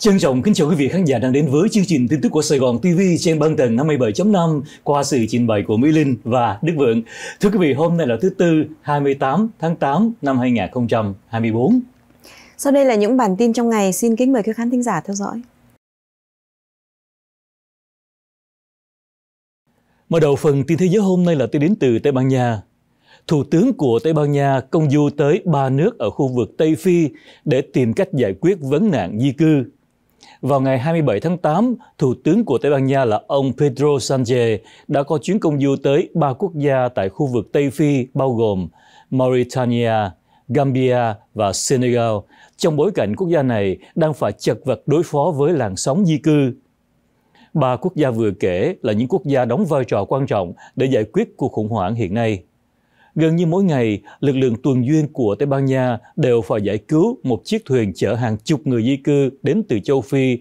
Trân trọng kính chào quý vị khán giả đang đến với chương trình tin tức của Sài Gòn TV trên ban tầng 57.5 qua sự trình bày của Mỹ Linh và Đức Vượng. Thưa quý vị, hôm nay là thứ Tư 28 tháng 8 năm 2024. Sau đây là những bản tin trong ngày. Xin kính mời các khán thính giả theo dõi. Mở đầu phần tin thế giới hôm nay là tôi đến từ Tây Ban Nha. Thủ tướng của Tây Ban Nha công du tới ba nước ở khu vực Tây Phi để tìm cách giải quyết vấn nạn di cư vào ngày 27 tháng 8, Thủ tướng của Tây Ban Nha là ông Pedro Sanchez đã có chuyến công du tới ba quốc gia tại khu vực Tây Phi bao gồm Mauritania, Gambia và Senegal, trong bối cảnh quốc gia này đang phải chật vật đối phó với làn sóng di cư. Ba quốc gia vừa kể là những quốc gia đóng vai trò quan trọng để giải quyết cuộc khủng hoảng hiện nay. Gần như mỗi ngày, lực lượng tuần duyên của Tây Ban Nha đều phải giải cứu một chiếc thuyền chở hàng chục người di cư đến từ châu Phi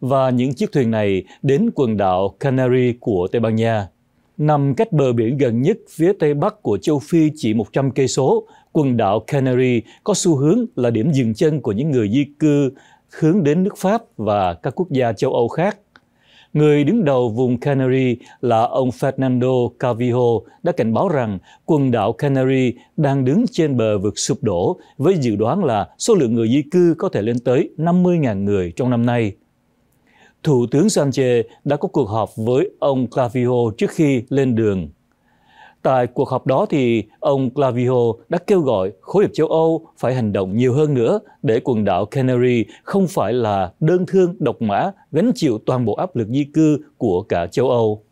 và những chiếc thuyền này đến quần đảo Canary của Tây Ban Nha. Nằm cách bờ biển gần nhất phía tây bắc của châu Phi chỉ 100 cây số, quần đảo Canary có xu hướng là điểm dừng chân của những người di cư hướng đến nước Pháp và các quốc gia châu Âu khác. Người đứng đầu vùng Canary là ông Fernando Cavijo đã cảnh báo rằng quần đảo Canary đang đứng trên bờ vực sụp đổ với dự đoán là số lượng người di cư có thể lên tới 50.000 người trong năm nay. Thủ tướng Sanchez đã có cuộc họp với ông Cavijo trước khi lên đường. Tại cuộc họp đó thì ông Clavijo đã kêu gọi khối hiệp châu Âu phải hành động nhiều hơn nữa để quần đảo Canary không phải là đơn thương độc mã gánh chịu toàn bộ áp lực di cư của cả châu Âu.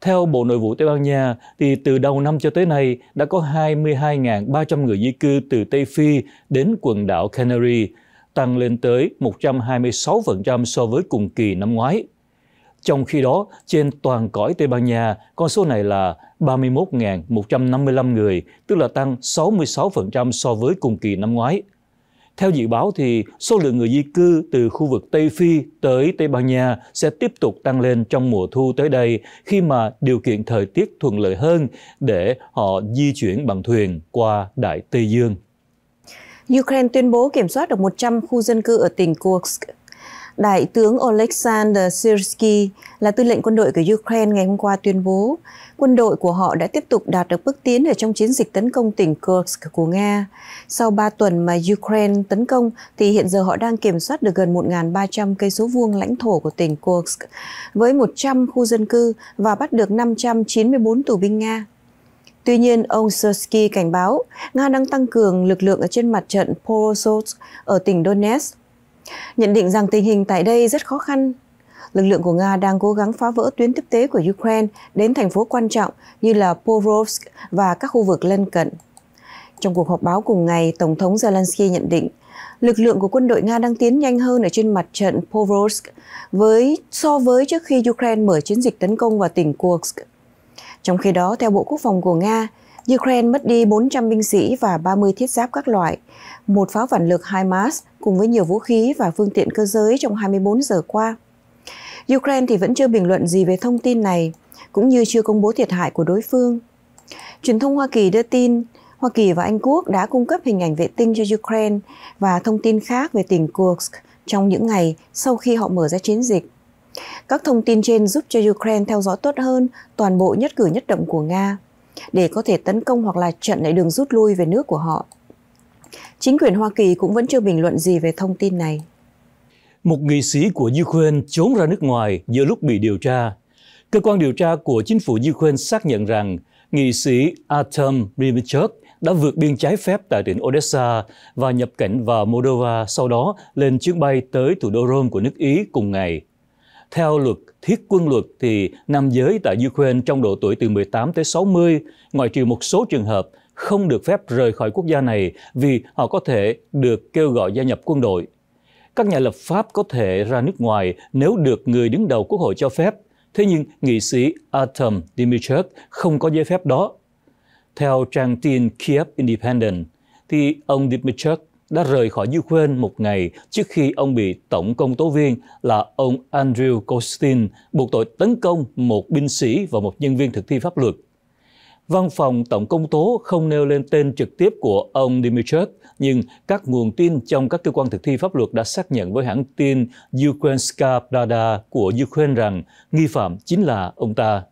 Theo Bộ Nội vụ Tây Ban Nha, thì từ đầu năm cho tới nay đã có 22.300 người di cư từ Tây Phi đến quần đảo Canary, tăng lên tới 126% so với cùng kỳ năm ngoái. Trong khi đó, trên toàn cõi Tây Ban Nha, con số này là 31.155 người, tức là tăng 66% so với cùng kỳ năm ngoái. Theo dự báo thì số lượng người di cư từ khu vực Tây Phi tới Tây Ban Nha sẽ tiếp tục tăng lên trong mùa thu tới đây khi mà điều kiện thời tiết thuận lợi hơn để họ di chuyển bằng thuyền qua Đại Tây Dương. Ukraine tuyên bố kiểm soát được 100 khu dân cư ở tỉnh Kursk Đại tướng Oleksandr Syrsky là tư lệnh quân đội của Ukraine ngày hôm qua tuyên bố, quân đội của họ đã tiếp tục đạt được bước tiến ở trong chiến dịch tấn công tỉnh Kursk của Nga. Sau 3 tuần mà Ukraine tấn công thì hiện giờ họ đang kiểm soát được gần 1.300 cây số vuông lãnh thổ của tỉnh Kursk với 100 khu dân cư và bắt được 594 tù binh Nga. Tuy nhiên, ông Syrsky cảnh báo Nga đang tăng cường lực lượng ở trên mặt trận Porosot ở tỉnh Donetsk Nhận định rằng tình hình tại đây rất khó khăn, lực lượng của Nga đang cố gắng phá vỡ tuyến tiếp tế của Ukraine đến thành phố quan trọng như là Porovsk và các khu vực lân cận. Trong cuộc họp báo cùng ngày, Tổng thống Zelensky nhận định lực lượng của quân đội Nga đang tiến nhanh hơn ở trên mặt trận Porovsk với so với trước khi Ukraine mở chiến dịch tấn công vào tỉnh Kursk. Trong khi đó, theo Bộ Quốc phòng của Nga, Ukraine mất đi 400 binh sĩ và 30 thiết giáp các loại, một pháo phản lực HIMARS cùng với nhiều vũ khí và phương tiện cơ giới trong 24 giờ qua. Ukraine thì vẫn chưa bình luận gì về thông tin này, cũng như chưa công bố thiệt hại của đối phương. Truyền thông Hoa Kỳ đưa tin, Hoa Kỳ và Anh Quốc đã cung cấp hình ảnh vệ tinh cho Ukraine và thông tin khác về tỉnh Kursk trong những ngày sau khi họ mở ra chiến dịch. Các thông tin trên giúp cho Ukraine theo dõi tốt hơn toàn bộ nhất cử nhất động của Nga để có thể tấn công hoặc là chặn lại đường rút lui về nước của họ. Chính quyền Hoa Kỳ cũng vẫn chưa bình luận gì về thông tin này. Một nghị sĩ của Ukraine trốn ra nước ngoài giữa lúc bị điều tra. Cơ quan điều tra của chính phủ Ukraine xác nhận rằng nghị sĩ Artem Rimichuk đã vượt biên trái phép tại tỉnh Odessa và nhập cảnh vào Moldova, sau đó lên chuyến bay tới thủ đô Rome của nước Ý cùng ngày. Theo luật thiết quân luật thì nam giới tại Ukraine trong độ tuổi từ 18 tới 60, ngoại trừ một số trường hợp không được phép rời khỏi quốc gia này vì họ có thể được kêu gọi gia nhập quân đội. Các nhà lập pháp có thể ra nước ngoài nếu được người đứng đầu quốc hội cho phép, thế nhưng nghị sĩ Artem Dmytrov không có giấy phép đó. Theo trang tin Kiev Independent, thì ông Dmytrov đã rời khỏi Ukraine một ngày trước khi ông bị tổng công tố viên là ông Andrew Costin buộc tội tấn công một binh sĩ và một nhân viên thực thi pháp luật. Văn phòng tổng công tố không nêu lên tên trực tiếp của ông Dimitrov, nhưng các nguồn tin trong các cơ quan thực thi pháp luật đã xác nhận với hãng tin Ukrainska Pravda của Ukraine rằng nghi phạm chính là ông ta.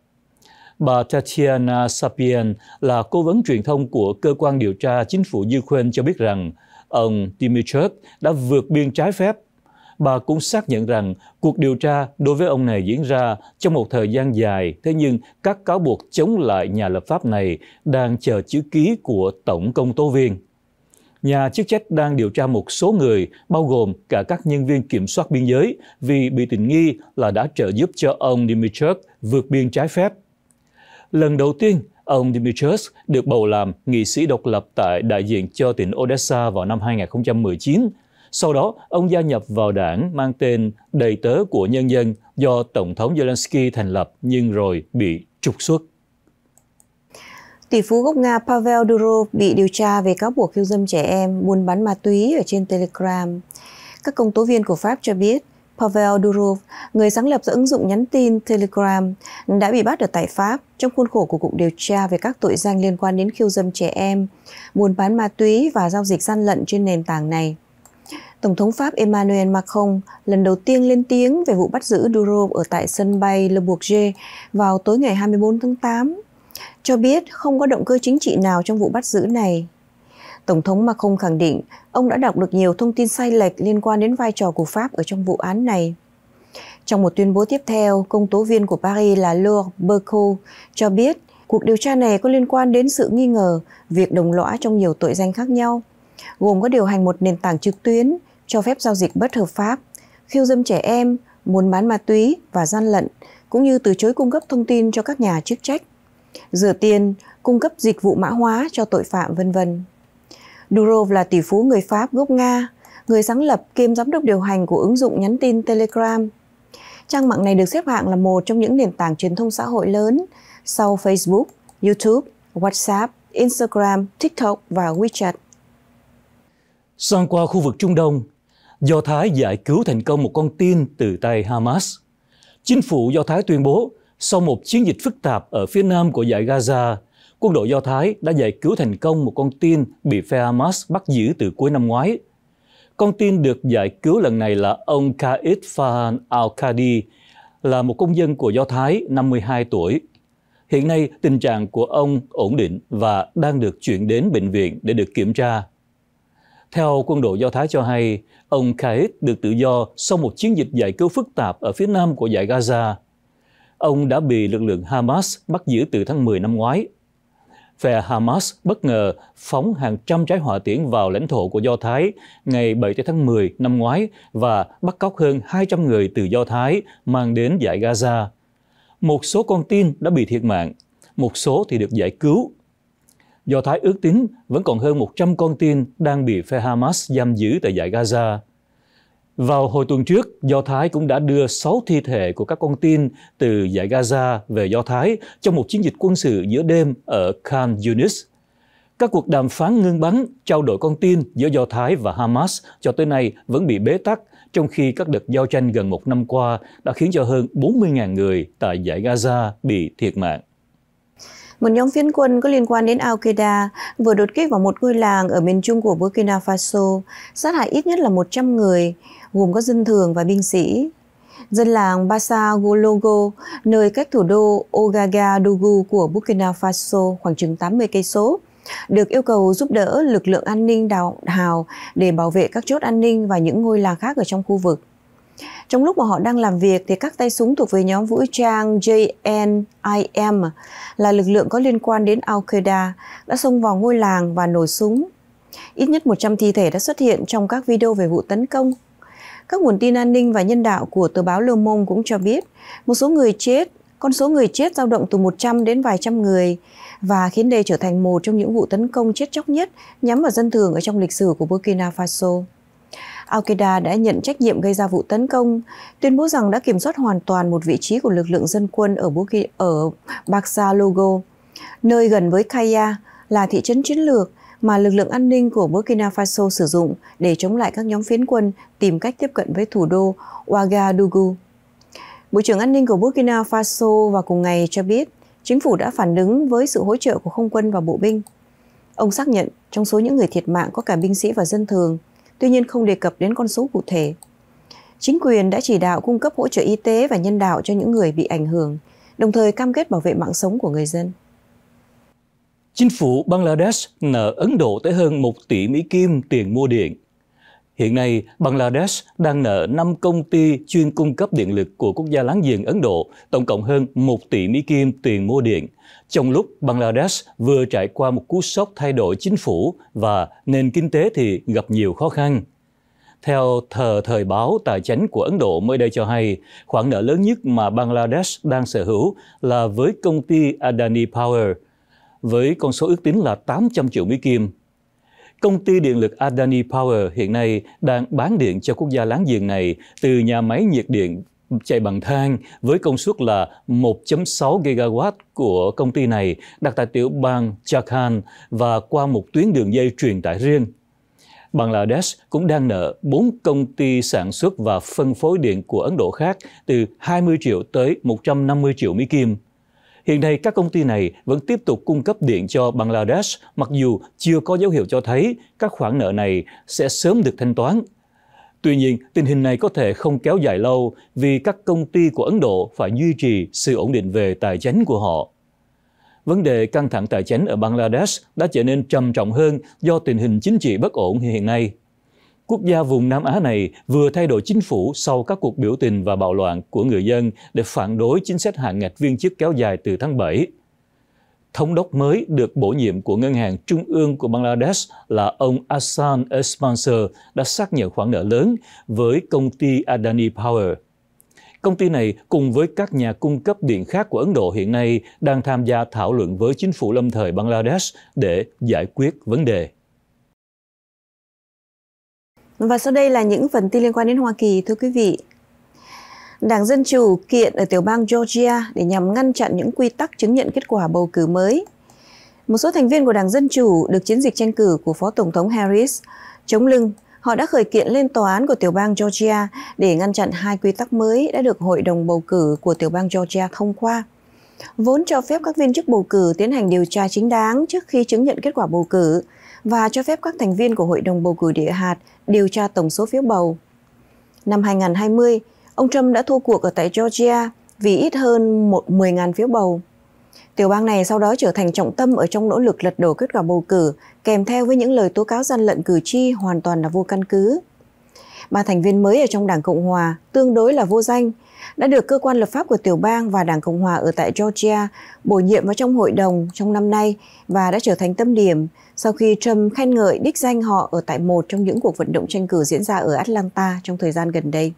Bà Tatiana Sapien là cố vấn truyền thông của cơ quan điều tra chính phủ Ukraine cho biết rằng ông Dimitrov đã vượt biên trái phép. Bà cũng xác nhận rằng cuộc điều tra đối với ông này diễn ra trong một thời gian dài, thế nhưng các cáo buộc chống lại nhà lập pháp này đang chờ chữ ký của Tổng công tố viên. Nhà chức trách đang điều tra một số người, bao gồm cả các nhân viên kiểm soát biên giới, vì bị tình nghi là đã trợ giúp cho ông Dimitrov vượt biên trái phép. Lần đầu tiên, Ông Dimitrios được bầu làm nghị sĩ độc lập tại đại diện cho tỉnh Odessa vào năm 2019. Sau đó, ông gia nhập vào đảng mang tên Đầy tớ của Nhân dân do Tổng thống Zelensky thành lập nhưng rồi bị trục xuất. Tỷ phú gốc Nga Pavel Durov bị điều tra về cáo buộc khiêu dâm trẻ em, buôn bán ma túy ở trên Telegram. Các công tố viên của Pháp cho biết, Pavel Durov, người sáng lập ra ứng dụng nhắn tin Telegram, đã bị bắt ở tại Pháp trong khuôn khổ của cuộc điều tra về các tội danh liên quan đến khiêu dâm trẻ em, buôn bán ma túy và giao dịch gian lận trên nền tảng này. Tổng thống Pháp Emmanuel Macron lần đầu tiên lên tiếng về vụ bắt giữ Durov ở tại sân bay Le Bourget vào tối ngày 24 tháng 8, cho biết không có động cơ chính trị nào trong vụ bắt giữ này Tổng thống Macron khẳng định ông đã đọc được nhiều thông tin sai lệch liên quan đến vai trò của Pháp ở trong vụ án này. Trong một tuyên bố tiếp theo, công tố viên của Paris là Laure Bercot cho biết cuộc điều tra này có liên quan đến sự nghi ngờ việc đồng lõa trong nhiều tội danh khác nhau, gồm có điều hành một nền tảng trực tuyến, cho phép giao dịch bất hợp pháp, khiêu dâm trẻ em, muốn bán ma túy và gian lận, cũng như từ chối cung cấp thông tin cho các nhà chức trách, rửa tiền, cung cấp dịch vụ mã hóa cho tội phạm vân vân. Durov là tỷ phú người Pháp gốc Nga, người sáng lập kiêm giám đốc điều hành của ứng dụng nhắn tin Telegram. Trang mạng này được xếp hạng là một trong những nền tảng truyền thông xã hội lớn sau Facebook, YouTube, WhatsApp, Instagram, TikTok và WeChat. Sang qua khu vực Trung Đông, Do Thái giải cứu thành công một con tin từ tay Hamas. Chính phủ Do Thái tuyên bố, sau một chiến dịch phức tạp ở phía nam của giải Gaza, quân đội Do Thái đã giải cứu thành công một con tin bị phe Hamas bắt giữ từ cuối năm ngoái. Con tin được giải cứu lần này là ông Kaid Fahan al-Qadi, là một công dân của Do Thái, 52 tuổi. Hiện nay, tình trạng của ông ổn định và đang được chuyển đến bệnh viện để được kiểm tra. Theo quân đội Do Thái cho hay, ông Kaid được tự do sau một chiến dịch giải cứu phức tạp ở phía nam của giải Gaza. Ông đã bị lực lượng Hamas bắt giữ từ tháng 10 năm ngoái phe Hamas bất ngờ phóng hàng trăm trái hỏa tiễn vào lãnh thổ của Do Thái ngày 7 tháng 10 năm ngoái và bắt cóc hơn 200 người từ Do Thái mang đến giải Gaza. Một số con tin đã bị thiệt mạng, một số thì được giải cứu. Do Thái ước tính vẫn còn hơn 100 con tin đang bị phe Hamas giam giữ tại giải Gaza. Vào hồi tuần trước, Do Thái cũng đã đưa 6 thi thể của các con tin từ giải Gaza về Do Thái trong một chiến dịch quân sự giữa đêm ở Khan Yunis. Các cuộc đàm phán ngưng bắn, trao đổi con tin giữa Do Thái và Hamas cho tới nay vẫn bị bế tắc, trong khi các đợt giao tranh gần một năm qua đã khiến cho hơn 40.000 người tại giải Gaza bị thiệt mạng. Một nhóm phiến quân có liên quan đến Al-Qaeda vừa đột kích vào một ngôi làng ở miền trung của Burkina Faso, sát hại ít nhất là 100 người, gồm các dân thường và binh sĩ. Dân làng Basa Gologo, nơi cách thủ đô Ouagadougou của Burkina Faso khoảng chừng 80 cây số, được yêu cầu giúp đỡ lực lượng an ninh đào hào để bảo vệ các chốt an ninh và những ngôi làng khác ở trong khu vực. Trong lúc mà họ đang làm việc thì các tay súng thuộc về nhóm vũ trang JNIM là lực lượng có liên quan đến Al-Qaeda đã xông vào ngôi làng và nổ súng. Ít nhất 100 thi thể đã xuất hiện trong các video về vụ tấn công. Các nguồn tin an ninh và nhân đạo của tờ báo Le Monde cũng cho biết một số người chết, con số người chết dao động từ 100 đến vài trăm người và khiến đây trở thành một trong những vụ tấn công chết chóc nhất nhắm vào dân thường ở trong lịch sử của Burkina Faso. Al-Qaeda đã nhận trách nhiệm gây ra vụ tấn công, tuyên bố rằng đã kiểm soát hoàn toàn một vị trí của lực lượng dân quân ở Burki, ở Baxalogo, nơi gần với Kaya là thị trấn chiến lược mà lực lượng an ninh của Burkina Faso sử dụng để chống lại các nhóm phiến quân tìm cách tiếp cận với thủ đô Ouagadougou. Bộ trưởng an ninh của Burkina Faso vào cùng ngày cho biết chính phủ đã phản ứng với sự hỗ trợ của không quân và bộ binh. Ông xác nhận trong số những người thiệt mạng có cả binh sĩ và dân thường tuy nhiên không đề cập đến con số cụ thể. Chính quyền đã chỉ đạo cung cấp hỗ trợ y tế và nhân đạo cho những người bị ảnh hưởng, đồng thời cam kết bảo vệ mạng sống của người dân. Chính phủ Bangladesh nợ Ấn Độ tới hơn 1 tỷ Mỹ Kim tiền mua điện – Hiện nay, Bangladesh đang nợ 5 công ty chuyên cung cấp điện lực của quốc gia láng giềng Ấn Độ, tổng cộng hơn 1 tỷ Mỹ Kim tiền mua điện. Trong lúc Bangladesh vừa trải qua một cú sốc thay đổi chính phủ và nền kinh tế thì gặp nhiều khó khăn. Theo tờ Thời báo Tài chánh của Ấn Độ mới đây cho hay, khoản nợ lớn nhất mà Bangladesh đang sở hữu là với công ty Adani Power, với con số ước tính là 800 triệu Mỹ Kim. Công ty điện lực Adani Power hiện nay đang bán điện cho quốc gia láng giềng này từ nhà máy nhiệt điện chạy bằng than với công suất là 1.6 gigawatt của công ty này đặt tại tiểu bang Jharkhand và qua một tuyến đường dây truyền tải riêng. Bangladesh cũng đang nợ 4 công ty sản xuất và phân phối điện của Ấn Độ khác từ 20 triệu tới 150 triệu Mỹ Kim. Hiện nay, các công ty này vẫn tiếp tục cung cấp điện cho Bangladesh, mặc dù chưa có dấu hiệu cho thấy các khoản nợ này sẽ sớm được thanh toán. Tuy nhiên, tình hình này có thể không kéo dài lâu vì các công ty của Ấn Độ phải duy trì sự ổn định về tài chính của họ. Vấn đề căng thẳng tài chính ở Bangladesh đã trở nên trầm trọng hơn do tình hình chính trị bất ổn hiện nay. Quốc gia vùng Nam Á này vừa thay đổi chính phủ sau các cuộc biểu tình và bạo loạn của người dân để phản đối chính sách hạn ngạch viên chức kéo dài từ tháng 7. Thống đốc mới được bổ nhiệm của Ngân hàng Trung ương của Bangladesh là ông Asan Esmansur đã xác nhận khoản nợ lớn với công ty Adani Power. Công ty này cùng với các nhà cung cấp điện khác của Ấn Độ hiện nay đang tham gia thảo luận với chính phủ lâm thời Bangladesh để giải quyết vấn đề. Và sau đây là những phần tin liên quan đến Hoa Kỳ thưa quý vị. Đảng Dân Chủ kiện ở tiểu bang Georgia để nhằm ngăn chặn những quy tắc chứng nhận kết quả bầu cử mới. Một số thành viên của Đảng Dân Chủ được chiến dịch tranh cử của Phó Tổng thống Harris chống lưng. Họ đã khởi kiện lên tòa án của tiểu bang Georgia để ngăn chặn hai quy tắc mới đã được Hội đồng bầu cử của tiểu bang Georgia thông qua. Vốn cho phép các viên chức bầu cử tiến hành điều tra chính đáng trước khi chứng nhận kết quả bầu cử – và cho phép các thành viên của Hội đồng bầu cử địa hạt điều tra tổng số phiếu bầu. Năm 2020, ông Trump đã thua cuộc ở tại Georgia vì ít hơn 10.000 phiếu bầu. Tiểu bang này sau đó trở thành trọng tâm ở trong nỗ lực lật đổ kết quả bầu cử, kèm theo với những lời tố cáo gian lận cử tri hoàn toàn là vô căn cứ. Ba thành viên mới ở trong Đảng Cộng Hòa tương đối là vô danh, đã được cơ quan lập pháp của tiểu bang và Đảng Cộng hòa ở tại Georgia bổ nhiệm vào trong hội đồng trong năm nay và đã trở thành tâm điểm sau khi Trump khen ngợi đích danh họ ở tại một trong những cuộc vận động tranh cử diễn ra ở Atlanta trong thời gian gần đây.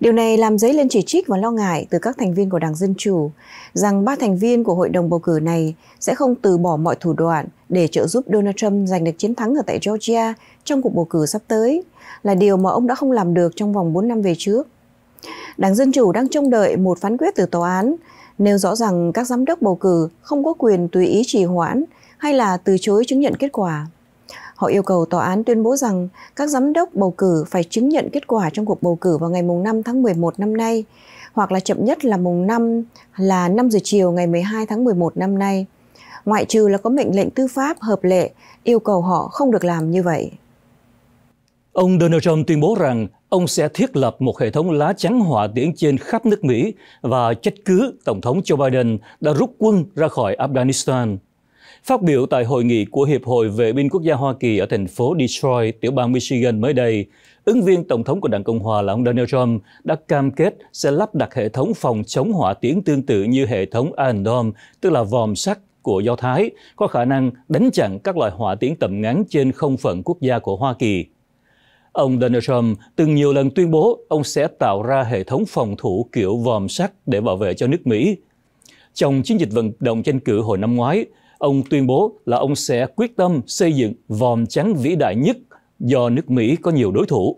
Điều này làm dấy lên chỉ trích và lo ngại từ các thành viên của Đảng Dân Chủ rằng ba thành viên của hội đồng bầu cử này sẽ không từ bỏ mọi thủ đoạn để trợ giúp Donald Trump giành được chiến thắng ở tại Georgia trong cuộc bầu cử sắp tới, là điều mà ông đã không làm được trong vòng 4 năm về trước. Đảng Dân Chủ đang trông đợi một phán quyết từ tòa án, nêu rõ rằng các giám đốc bầu cử không có quyền tùy ý trì hoãn hay là từ chối chứng nhận kết quả. Họ yêu cầu tòa án tuyên bố rằng các giám đốc bầu cử phải chứng nhận kết quả trong cuộc bầu cử vào ngày mùng 5 tháng 11 năm nay, hoặc là chậm nhất là mùng 5 là 5 giờ chiều ngày 12 tháng 11 năm nay, ngoại trừ là có mệnh lệnh tư pháp hợp lệ yêu cầu họ không được làm như vậy. Ông Donald Trump tuyên bố rằng Ông sẽ thiết lập một hệ thống lá chắn hỏa tiễn trên khắp nước Mỹ và trách cứ Tổng thống Joe Biden đã rút quân ra khỏi Afghanistan. Phát biểu tại hội nghị của Hiệp hội Vệ binh Quốc gia Hoa Kỳ ở thành phố Detroit, tiểu bang Michigan mới đây, ứng viên Tổng thống của Đảng Cộng Hòa là ông Donald Trump đã cam kết sẽ lắp đặt hệ thống phòng chống hỏa tiễn tương tự như hệ thống Iron Dome, tức là vòm sắt của Do Thái, có khả năng đánh chặn các loại hỏa tiễn tầm ngắn trên không phận quốc gia của Hoa Kỳ. Ông Donald Trump từng nhiều lần tuyên bố ông sẽ tạo ra hệ thống phòng thủ kiểu vòm sắt để bảo vệ cho nước Mỹ. Trong chiến dịch vận động tranh cử hồi năm ngoái, ông tuyên bố là ông sẽ quyết tâm xây dựng vòm trắng vĩ đại nhất do nước Mỹ có nhiều đối thủ.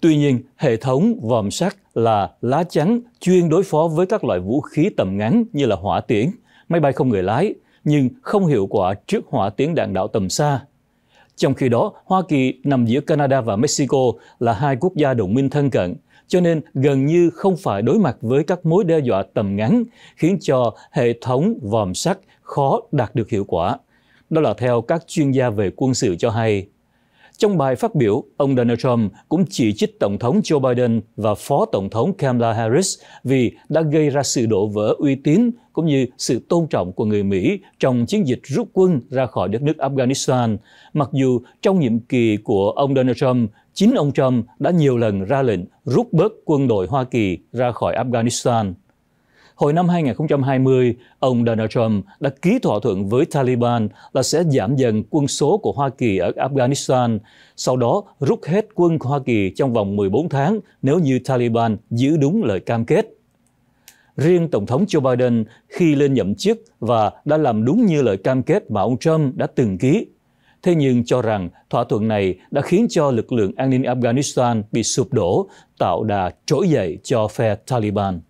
Tuy nhiên, hệ thống vòm sắt là lá chắn chuyên đối phó với các loại vũ khí tầm ngắn như là hỏa tiễn, máy bay không người lái, nhưng không hiệu quả trước hỏa tiễn đạn đạo tầm xa. Trong khi đó, Hoa Kỳ nằm giữa Canada và Mexico là hai quốc gia đồng minh thân cận, cho nên gần như không phải đối mặt với các mối đe dọa tầm ngắn, khiến cho hệ thống vòm sắt khó đạt được hiệu quả. Đó là theo các chuyên gia về quân sự cho hay. Trong bài phát biểu, ông Donald Trump cũng chỉ trích Tổng thống Joe Biden và Phó Tổng thống Kamala Harris vì đã gây ra sự đổ vỡ uy tín cũng như sự tôn trọng của người Mỹ trong chiến dịch rút quân ra khỏi đất nước Afghanistan, mặc dù trong nhiệm kỳ của ông Donald Trump, chính ông Trump đã nhiều lần ra lệnh rút bớt quân đội Hoa Kỳ ra khỏi Afghanistan. Hồi năm 2020, ông Donald Trump đã ký thỏa thuận với Taliban là sẽ giảm dần quân số của Hoa Kỳ ở Afghanistan, sau đó rút hết quân Hoa Kỳ trong vòng 14 tháng nếu như Taliban giữ đúng lời cam kết. Riêng Tổng thống Joe Biden khi lên nhậm chức và đã làm đúng như lời cam kết mà ông Trump đã từng ký. Thế nhưng cho rằng thỏa thuận này đã khiến cho lực lượng an ninh Afghanistan bị sụp đổ, tạo đà trỗi dậy cho phe Taliban.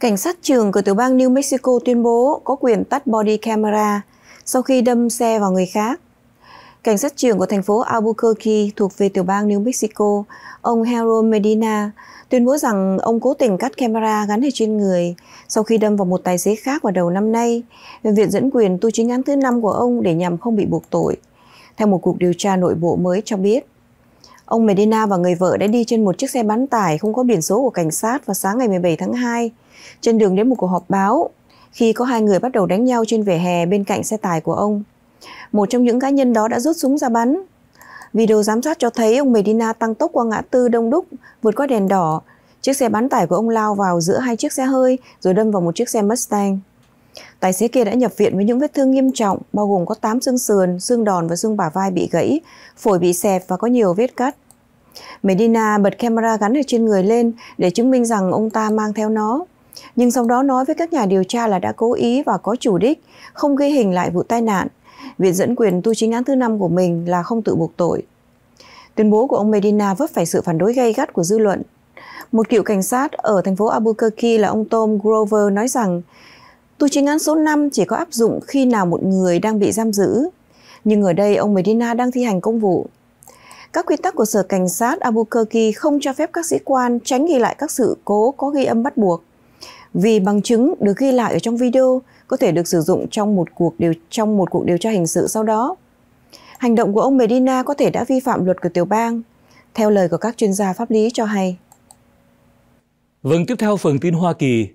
Cảnh sát trường của tiểu bang New Mexico tuyên bố có quyền tắt body camera sau khi đâm xe vào người khác. Cảnh sát trưởng của thành phố Albuquerque thuộc về tiểu bang New Mexico, ông Harold Medina, tuyên bố rằng ông cố tình cắt camera gắn ở trên người sau khi đâm vào một tài xế khác vào đầu năm nay. Viện dẫn quyền tu chính án thứ năm của ông để nhằm không bị buộc tội, theo một cuộc điều tra nội bộ mới cho biết. Ông Medina và người vợ đã đi trên một chiếc xe bán tải không có biển số của cảnh sát vào sáng ngày 17 tháng 2 trên đường đến một cuộc họp báo, khi có hai người bắt đầu đánh nhau trên vỉa hè bên cạnh xe tải của ông. Một trong những cá nhân đó đã rút súng ra bắn. Video giám sát cho thấy ông Medina tăng tốc qua ngã tư đông đúc, vượt qua đèn đỏ. Chiếc xe bán tải của ông lao vào giữa hai chiếc xe hơi rồi đâm vào một chiếc xe Mustang. Tài xế kia đã nhập viện với những vết thương nghiêm trọng, bao gồm có 8 xương sườn, xương đòn và xương bả vai bị gãy, phổi bị xẹp và có nhiều vết cắt. Medina bật camera gắn ở trên người lên để chứng minh rằng ông ta mang theo nó nhưng sau đó nói với các nhà điều tra là đã cố ý và có chủ đích không ghi hình lại vụ tai nạn. Viện dẫn quyền tu chính án thứ năm của mình là không tự buộc tội. Tuyên bố của ông Medina vấp phải sự phản đối gay gắt của dư luận. Một cựu cảnh sát ở thành phố Albuquerque là ông Tom Grover nói rằng tu chính án số 5 chỉ có áp dụng khi nào một người đang bị giam giữ. Nhưng ở đây ông Medina đang thi hành công vụ. Các quy tắc của sở cảnh sát Albuquerque không cho phép các sĩ quan tránh ghi lại các sự cố có ghi âm bắt buộc vì bằng chứng được ghi lại ở trong video có thể được sử dụng trong một cuộc điều trong một cuộc điều tra hình sự sau đó. Hành động của ông Medina có thể đã vi phạm luật của tiểu bang, theo lời của các chuyên gia pháp lý cho hay. Vâng, tiếp theo phần tin Hoa Kỳ.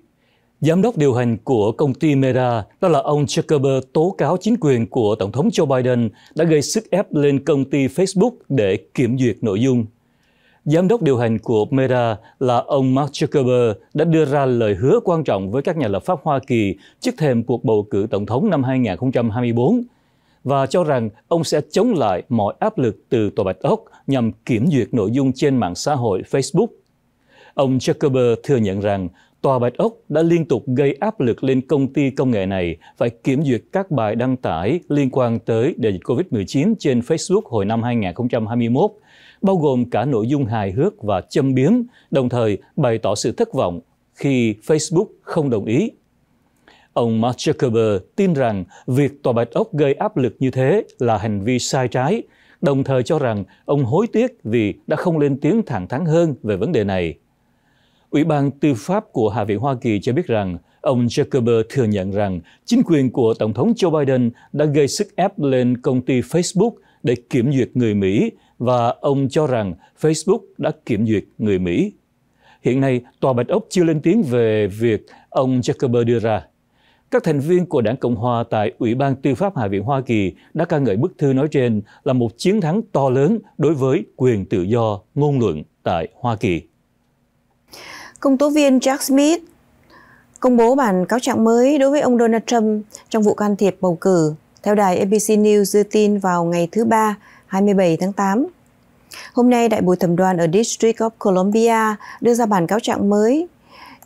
Giám đốc điều hành của công ty Meta, đó là ông Zuckerberg tố cáo chính quyền của Tổng thống Joe Biden đã gây sức ép lên công ty Facebook để kiểm duyệt nội dung giám đốc điều hành của Meta là ông Mark Zuckerberg đã đưa ra lời hứa quan trọng với các nhà lập pháp Hoa Kỳ trước thềm cuộc bầu cử tổng thống năm 2024 và cho rằng ông sẽ chống lại mọi áp lực từ Tòa Bạch Ốc nhằm kiểm duyệt nội dung trên mạng xã hội Facebook. Ông Zuckerberg thừa nhận rằng Tòa Bạch Ốc đã liên tục gây áp lực lên công ty công nghệ này phải kiểm duyệt các bài đăng tải liên quan tới đại dịch COVID-19 trên Facebook hồi năm 2021 bao gồm cả nội dung hài hước và châm biếm, đồng thời bày tỏ sự thất vọng khi Facebook không đồng ý. Ông Mark Zuckerberg tin rằng việc tòa Bạch Ốc gây áp lực như thế là hành vi sai trái, đồng thời cho rằng ông hối tiếc vì đã không lên tiếng thẳng thắn hơn về vấn đề này. Ủy ban tư pháp của Hạ viện Hoa Kỳ cho biết rằng ông Zuckerberg thừa nhận rằng chính quyền của Tổng thống Joe Biden đã gây sức ép lên công ty Facebook để kiểm duyệt người Mỹ và ông cho rằng Facebook đã kiểm duyệt người Mỹ. Hiện nay, Tòa Bạch Ốc chưa lên tiếng về việc ông Zuckerberg đưa ra. Các thành viên của đảng Cộng Hòa tại Ủy ban Tư pháp Hạ viện Hoa Kỳ đã ca ngợi bức thư nói trên là một chiến thắng to lớn đối với quyền tự do ngôn luận tại Hoa Kỳ. Công tố viên Jack Smith công bố bản cáo trạng mới đối với ông Donald Trump trong vụ can thiệp bầu cử. Theo đài ABC News đưa tin vào ngày thứ Ba, 27 tháng 8. Hôm nay, Đại bồi thẩm đoàn ở District of Columbia đưa ra bản cáo trạng mới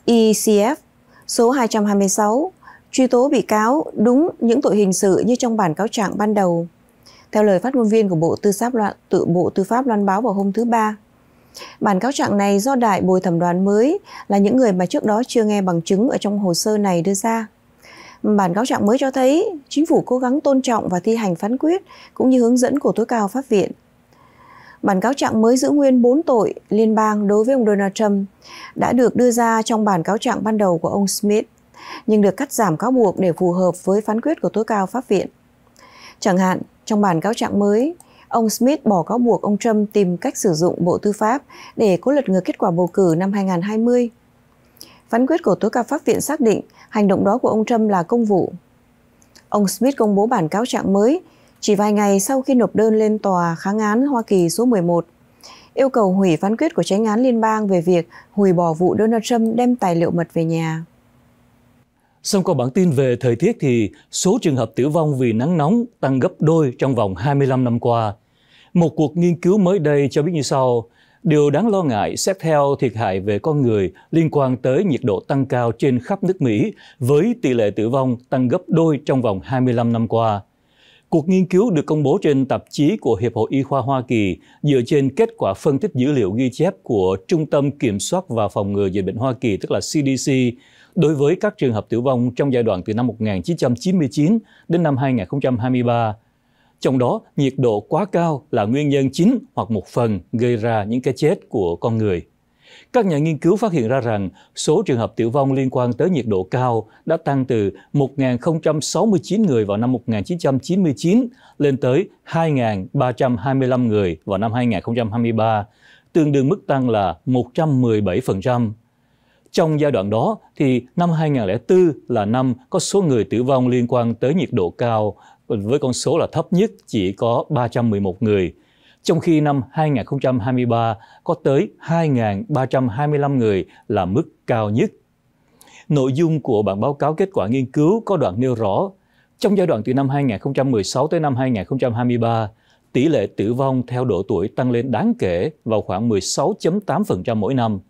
ECF số 226 truy tố bị cáo đúng những tội hình sự như trong bản cáo trạng ban đầu. Theo lời phát ngôn viên của Bộ Tư pháp loạn tự Bộ Tư pháp loan báo vào hôm thứ ba, bản cáo trạng này do đại bồi thẩm đoàn mới là những người mà trước đó chưa nghe bằng chứng ở trong hồ sơ này đưa ra. Bản cáo trạng mới cho thấy chính phủ cố gắng tôn trọng và thi hành phán quyết cũng như hướng dẫn của tối cao pháp viện. Bản cáo trạng mới giữ nguyên 4 tội liên bang đối với ông Donald Trump đã được đưa ra trong bản cáo trạng ban đầu của ông Smith, nhưng được cắt giảm cáo buộc để phù hợp với phán quyết của tối cao pháp viện. Chẳng hạn, trong bản cáo trạng mới, ông Smith bỏ cáo buộc ông Trump tìm cách sử dụng Bộ Tư pháp để cố lật ngược kết quả bầu cử năm 2020. Phán quyết của tối cao pháp viện xác định hành động đó của ông Trump là công vụ. Ông Smith công bố bản cáo trạng mới chỉ vài ngày sau khi nộp đơn lên tòa kháng án Hoa Kỳ số 11 yêu cầu hủy phán quyết của tránh án liên bang về việc hủy bỏ vụ Donald Trump đem tài liệu mật về nhà. Xong qua bản tin về thời tiết thì số trường hợp tử vong vì nắng nóng tăng gấp đôi trong vòng 25 năm qua. Một cuộc nghiên cứu mới đây cho biết như sau, Điều đáng lo ngại xét theo thiệt hại về con người liên quan tới nhiệt độ tăng cao trên khắp nước Mỹ với tỷ lệ tử vong tăng gấp đôi trong vòng 25 năm qua. Cuộc nghiên cứu được công bố trên tạp chí của Hiệp hội Y khoa Hoa Kỳ dựa trên kết quả phân tích dữ liệu ghi chép của Trung tâm Kiểm soát và Phòng ngừa Dịch bệnh Hoa Kỳ, tức là CDC, đối với các trường hợp tử vong trong giai đoạn từ năm 1999 đến năm 2023 trong đó, nhiệt độ quá cao là nguyên nhân chính hoặc một phần gây ra những cái chết của con người. Các nhà nghiên cứu phát hiện ra rằng số trường hợp tử vong liên quan tới nhiệt độ cao đã tăng từ 1.069 người vào năm 1999 lên tới 2.325 người vào năm 2023, tương đương mức tăng là 117%. Trong giai đoạn đó thì năm 2004 là năm có số người tử vong liên quan tới nhiệt độ cao với con số là thấp nhất chỉ có 311 người, trong khi năm 2023 có tới 2.325 người là mức cao nhất. Nội dung của bản báo cáo kết quả nghiên cứu có đoạn nêu rõ, trong giai đoạn từ năm 2016 tới năm 2023, tỷ lệ tử vong theo độ tuổi tăng lên đáng kể vào khoảng 16.8% mỗi năm –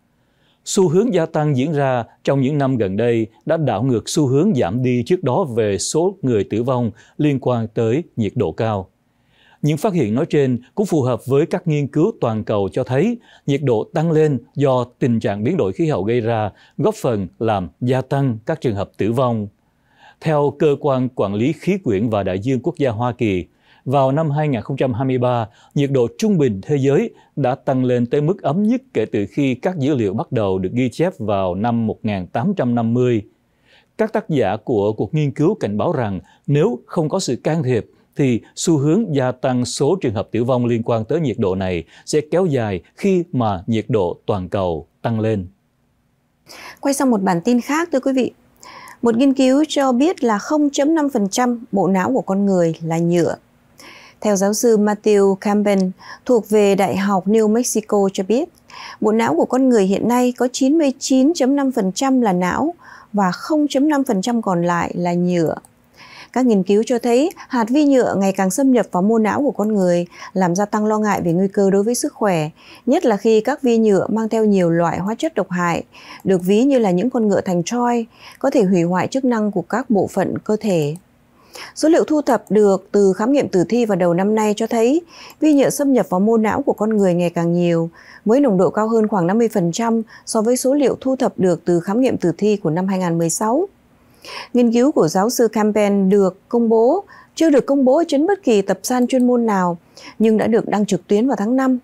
xu hướng gia tăng diễn ra trong những năm gần đây đã đảo ngược xu hướng giảm đi trước đó về số người tử vong liên quan tới nhiệt độ cao. Những phát hiện nói trên cũng phù hợp với các nghiên cứu toàn cầu cho thấy nhiệt độ tăng lên do tình trạng biến đổi khí hậu gây ra góp phần làm gia tăng các trường hợp tử vong. Theo Cơ quan Quản lý Khí quyển và Đại dương Quốc gia Hoa Kỳ, vào năm 2023, nhiệt độ trung bình thế giới đã tăng lên tới mức ấm nhất kể từ khi các dữ liệu bắt đầu được ghi chép vào năm 1850. Các tác giả của cuộc nghiên cứu cảnh báo rằng nếu không có sự can thiệp thì xu hướng gia tăng số trường hợp tử vong liên quan tới nhiệt độ này sẽ kéo dài khi mà nhiệt độ toàn cầu tăng lên. Quay sang một bản tin khác thưa quý vị. Một nghiên cứu cho biết là 0.5% bộ não của con người là nhựa theo giáo sư Matthew Campbell thuộc về Đại học New Mexico cho biết, bộ não của con người hiện nay có 99.5% là não và 0.5% còn lại là nhựa. Các nghiên cứu cho thấy hạt vi nhựa ngày càng xâm nhập vào mô não của con người, làm gia tăng lo ngại về nguy cơ đối với sức khỏe, nhất là khi các vi nhựa mang theo nhiều loại hóa chất độc hại, được ví như là những con ngựa thành troi, có thể hủy hoại chức năng của các bộ phận cơ thể. Số liệu thu thập được từ khám nghiệm tử thi vào đầu năm nay cho thấy vi nhựa xâm nhập vào mô não của con người ngày càng nhiều, với nồng độ cao hơn khoảng 50% so với số liệu thu thập được từ khám nghiệm tử thi của năm 2016. Nghiên cứu của giáo sư Campbell được công bố, chưa được công bố trên bất kỳ tập san chuyên môn nào, nhưng đã được đăng trực tuyến vào tháng 5.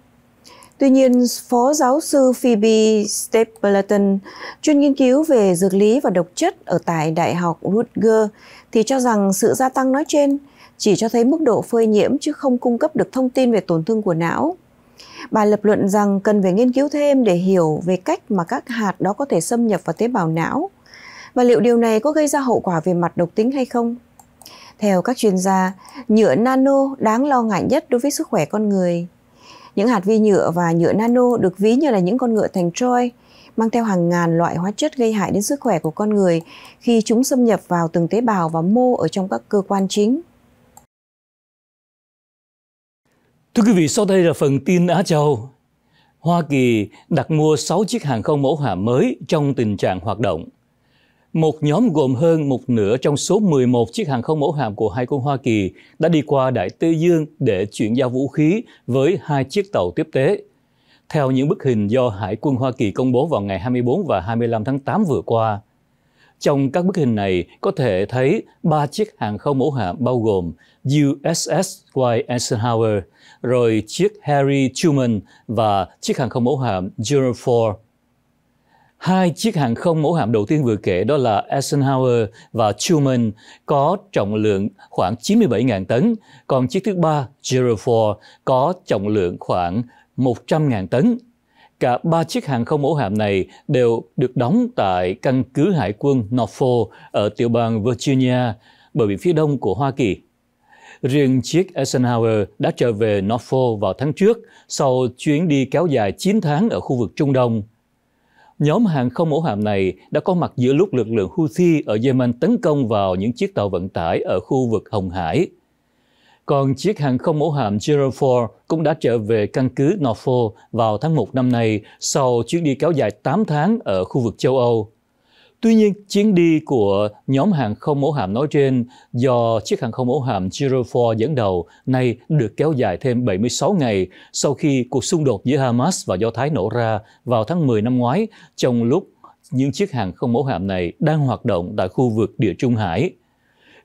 Tuy nhiên, Phó giáo sư Phoebe Stapleton, chuyên nghiên cứu về dược lý và độc chất ở tại Đại học Rutgers, thì cho rằng sự gia tăng nói trên chỉ cho thấy mức độ phơi nhiễm chứ không cung cấp được thông tin về tổn thương của não. Bà lập luận rằng cần phải nghiên cứu thêm để hiểu về cách mà các hạt đó có thể xâm nhập vào tế bào não và liệu điều này có gây ra hậu quả về mặt độc tính hay không. Theo các chuyên gia, nhựa nano đáng lo ngại nhất đối với sức khỏe con người. Những hạt vi nhựa và nhựa nano được ví như là những con ngựa thành Troy – mang theo hàng ngàn loại hóa chất gây hại đến sức khỏe của con người khi chúng xâm nhập vào từng tế bào và mô ở trong các cơ quan chính. Thưa quý vị, sau đây là phần tin Á Châu. Hoa Kỳ đặt mua 6 chiếc hàng không mẫu hạm mới trong tình trạng hoạt động. Một nhóm gồm hơn một nửa trong số 11 chiếc hàng không mẫu hạm của Hải quân Hoa Kỳ đã đi qua Đại Tây Dương để chuyển giao vũ khí với hai chiếc tàu tiếp tế – theo những bức hình do Hải quân Hoa Kỳ công bố vào ngày 24 và 25 tháng 8 vừa qua, trong các bức hình này có thể thấy ba chiếc hàng không mẫu hạm bao gồm USS Dwight Eisenhower, rồi chiếc Harry Truman và chiếc hàng không mẫu hạm Gerald Ford. Hai chiếc hàng không mẫu hạm đầu tiên vừa kể đó là Eisenhower và Truman có trọng lượng khoảng 97.000 tấn, còn chiếc thứ ba Gerald Ford có trọng lượng khoảng 100.000 tấn. Cả ba chiếc hàng không mẫu hạm này đều được đóng tại căn cứ hải quân Norfolk ở tiểu bang Virginia, bờ biển phía đông của Hoa Kỳ. Riêng chiếc Eisenhower đã trở về Norfolk vào tháng trước sau chuyến đi kéo dài 9 tháng ở khu vực Trung Đông. Nhóm hàng không mẫu hạm này đã có mặt giữa lúc lực lượng Houthi ở Yemen tấn công vào những chiếc tàu vận tải ở khu vực Hồng Hải – còn chiếc hàng không mẫu hạm Zero Four cũng đã trở về căn cứ Norfolk vào tháng 1 năm nay sau chuyến đi kéo dài 8 tháng ở khu vực châu Âu. Tuy nhiên, chuyến đi của nhóm hàng không mẫu hạm nói trên do chiếc hàng không mẫu hạm Zero Four dẫn đầu nay được kéo dài thêm 76 ngày sau khi cuộc xung đột giữa Hamas và Do Thái nổ ra vào tháng 10 năm ngoái trong lúc những chiếc hàng không mẫu hạm này đang hoạt động tại khu vực địa Trung Hải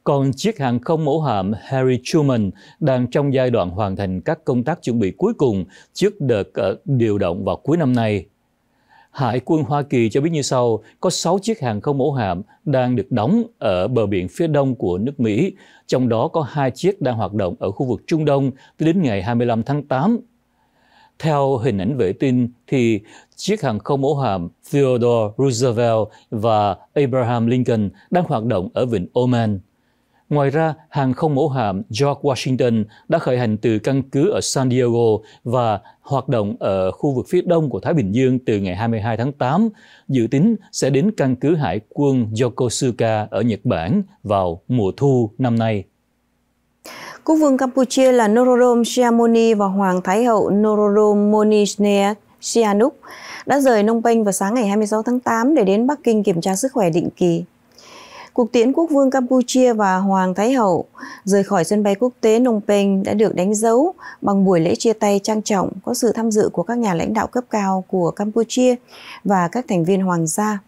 còn chiếc hàng không mẫu hạm Harry Truman đang trong giai đoạn hoàn thành các công tác chuẩn bị cuối cùng trước đợt ờ, điều động vào cuối năm nay. Hải quân Hoa Kỳ cho biết như sau, có 6 chiếc hàng không mẫu hạm đang được đóng ở bờ biển phía đông của nước Mỹ, trong đó có 2 chiếc đang hoạt động ở khu vực Trung Đông tới đến ngày 25 tháng 8. Theo hình ảnh vệ tinh thì chiếc hàng không mẫu hạm Theodore Roosevelt và Abraham Lincoln đang hoạt động ở vịnh Oman. Ngoài ra, hàng không mẫu hạm George Washington đã khởi hành từ căn cứ ở San Diego và hoạt động ở khu vực phía đông của Thái Bình Dương từ ngày 22 tháng 8, dự tính sẽ đến căn cứ hải quân Yokosuka ở Nhật Bản vào mùa thu năm nay. Quốc vương Campuchia là Norodom Sihamoni và Hoàng Thái hậu Norodom Monisne Sihanouk đã rời Nông Penh vào sáng ngày 26 tháng 8 để đến Bắc Kinh kiểm tra sức khỏe định kỳ. Cuộc tiễn quốc vương Campuchia và Hoàng Thái Hậu rời khỏi sân bay quốc tế Phnom Penh đã được đánh dấu bằng buổi lễ chia tay trang trọng có sự tham dự của các nhà lãnh đạo cấp cao của Campuchia và các thành viên hoàng gia.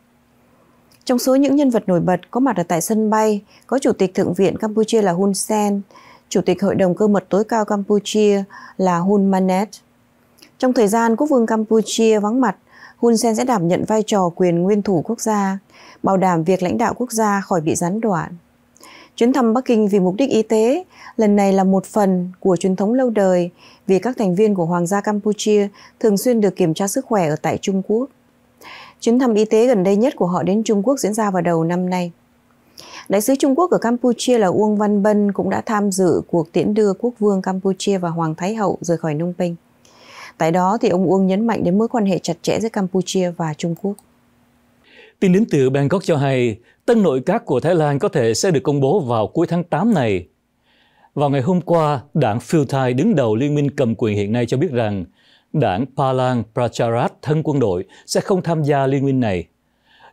Trong số những nhân vật nổi bật có mặt ở tại sân bay có Chủ tịch Thượng viện Campuchia là Hun Sen, Chủ tịch Hội đồng Cơ mật tối cao Campuchia là Hun Manet. Trong thời gian quốc vương Campuchia vắng mặt, Hun Sen sẽ đảm nhận vai trò quyền nguyên thủ quốc gia, bảo đảm việc lãnh đạo quốc gia khỏi bị gián đoạn. Chuyến thăm Bắc Kinh vì mục đích y tế lần này là một phần của truyền thống lâu đời vì các thành viên của Hoàng gia Campuchia thường xuyên được kiểm tra sức khỏe ở tại Trung Quốc. Chuyến thăm y tế gần đây nhất của họ đến Trung Quốc diễn ra vào đầu năm nay. Đại sứ Trung Quốc ở Campuchia là Uông Văn Bân cũng đã tham dự cuộc tiễn đưa quốc vương Campuchia và Hoàng Thái Hậu rời khỏi Nông Penh. Tại đó thì ông Uông nhấn mạnh đến mối quan hệ chặt chẽ giữa Campuchia và Trung Quốc. Tin đến từ Bangkok cho hay, tân nội các của Thái Lan có thể sẽ được công bố vào cuối tháng 8 này. Vào ngày hôm qua, đảng Pheu Thai đứng đầu liên minh cầm quyền hiện nay cho biết rằng đảng Palang Pracharat thân quân đội sẽ không tham gia liên minh này.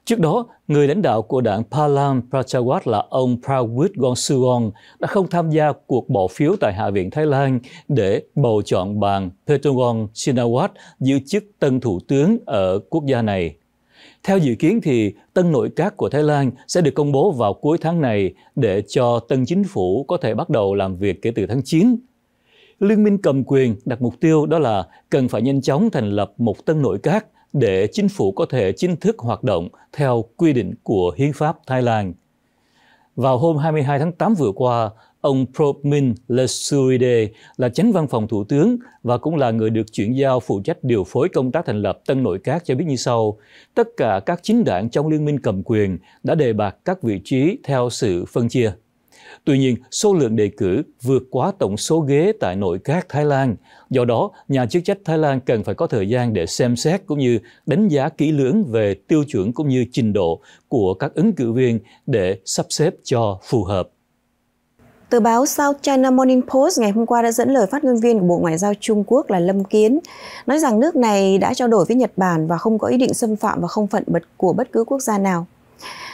Trước đó, người lãnh đạo của đảng Palang Pracharat là ông Prawit Gongsuong đã không tham gia cuộc bỏ phiếu tại Hạ viện Thái Lan để bầu chọn bà Petongong Shinawat giữ chức tân thủ tướng ở quốc gia này. Theo dự kiến thì tân nội các của Thái Lan sẽ được công bố vào cuối tháng này để cho tân chính phủ có thể bắt đầu làm việc kể từ tháng 9. Liên minh cầm quyền đặt mục tiêu đó là cần phải nhanh chóng thành lập một tân nội các để chính phủ có thể chính thức hoạt động theo quy định của hiến pháp Thái Lan. Vào hôm 22 tháng 8 vừa qua, Ông Promin Lesuride là chánh văn phòng thủ tướng và cũng là người được chuyển giao phụ trách điều phối công tác thành lập tân nội các cho biết như sau. Tất cả các chính đảng trong liên minh cầm quyền đã đề bạc các vị trí theo sự phân chia. Tuy nhiên, số lượng đề cử vượt quá tổng số ghế tại nội các Thái Lan. Do đó, nhà chức trách Thái Lan cần phải có thời gian để xem xét cũng như đánh giá kỹ lưỡng về tiêu chuẩn cũng như trình độ của các ứng cử viên để sắp xếp cho phù hợp. Tờ báo South China Morning Post ngày hôm qua đã dẫn lời phát ngôn viên của Bộ Ngoại giao Trung Quốc là Lâm Kiến, nói rằng nước này đã trao đổi với Nhật Bản và không có ý định xâm phạm và không phận bật của bất cứ quốc gia nào.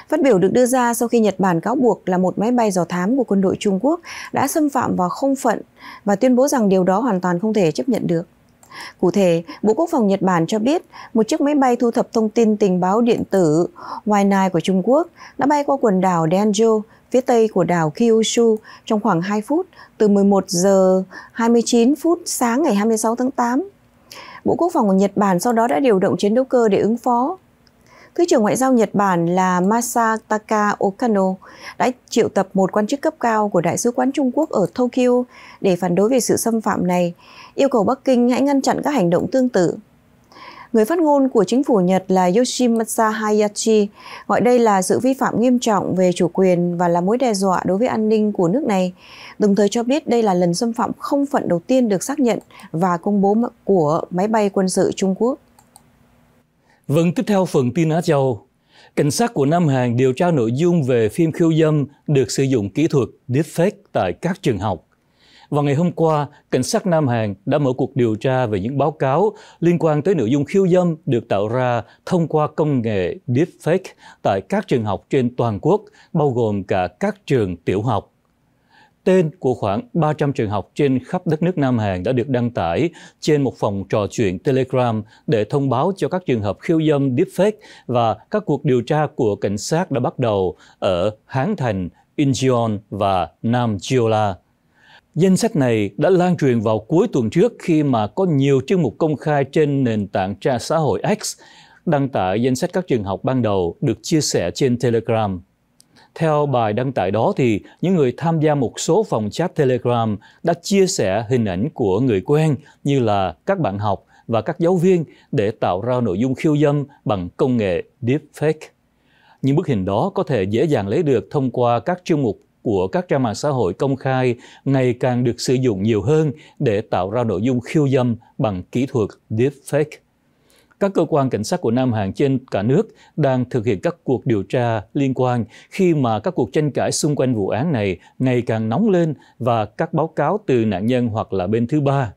Phát biểu được đưa ra sau khi Nhật Bản cáo buộc là một máy bay dò thám của quân đội Trung Quốc đã xâm phạm vào không phận và tuyên bố rằng điều đó hoàn toàn không thể chấp nhận được. Cụ thể, Bộ Quốc phòng Nhật Bản cho biết một chiếc máy bay thu thập thông tin tình báo điện tử ngoài Wainai của Trung Quốc đã bay qua quần đảo Danjo phía tây của đảo Kyushu trong khoảng 2 phút từ 11 giờ 29 phút sáng ngày 26 tháng 8. Bộ Quốc phòng của Nhật Bản sau đó đã điều động chiến đấu cơ để ứng phó. Thứ trưởng Ngoại giao Nhật Bản là Masataka Okano đã triệu tập một quan chức cấp cao của Đại sứ quán Trung Quốc ở Tokyo để phản đối về sự xâm phạm này, yêu cầu Bắc Kinh hãy ngăn chặn các hành động tương tự. Người phát ngôn của chính phủ Nhật là Yoshimasa Hayashi gọi đây là sự vi phạm nghiêm trọng về chủ quyền và là mối đe dọa đối với an ninh của nước này, đồng thời cho biết đây là lần xâm phạm không phận đầu tiên được xác nhận và công bố của máy bay quân sự Trung Quốc. Vâng, tiếp theo phần tin Á Châu. Cảnh sát của Nam Hàn điều tra nội dung về phim khiêu dâm được sử dụng kỹ thuật deepfake tại các trường học. Vào ngày hôm qua, cảnh sát Nam Hàn đã mở cuộc điều tra về những báo cáo liên quan tới nội dung khiêu dâm được tạo ra thông qua công nghệ deepfake tại các trường học trên toàn quốc, bao gồm cả các trường tiểu học. Tên của khoảng 300 trường học trên khắp đất nước Nam Hàn đã được đăng tải trên một phòng trò chuyện Telegram để thông báo cho các trường hợp khiêu dâm deepfake và các cuộc điều tra của cảnh sát đã bắt đầu ở Hán Thành, Incheon và Nam Jeolla. Danh sách này đã lan truyền vào cuối tuần trước khi mà có nhiều chương mục công khai trên nền tảng tra xã hội X đăng tải danh sách các trường học ban đầu được chia sẻ trên Telegram. Theo bài đăng tải đó thì những người tham gia một số phòng chat Telegram đã chia sẻ hình ảnh của người quen như là các bạn học và các giáo viên để tạo ra nội dung khiêu dâm bằng công nghệ deepfake. Những bức hình đó có thể dễ dàng lấy được thông qua các chương mục của các trang mạng xã hội công khai ngày càng được sử dụng nhiều hơn để tạo ra nội dung khiêu dâm bằng kỹ thuật deepfake. Các cơ quan cảnh sát của Nam Hàn trên cả nước đang thực hiện các cuộc điều tra liên quan khi mà các cuộc tranh cãi xung quanh vụ án này ngày càng nóng lên và các báo cáo từ nạn nhân hoặc là bên thứ ba.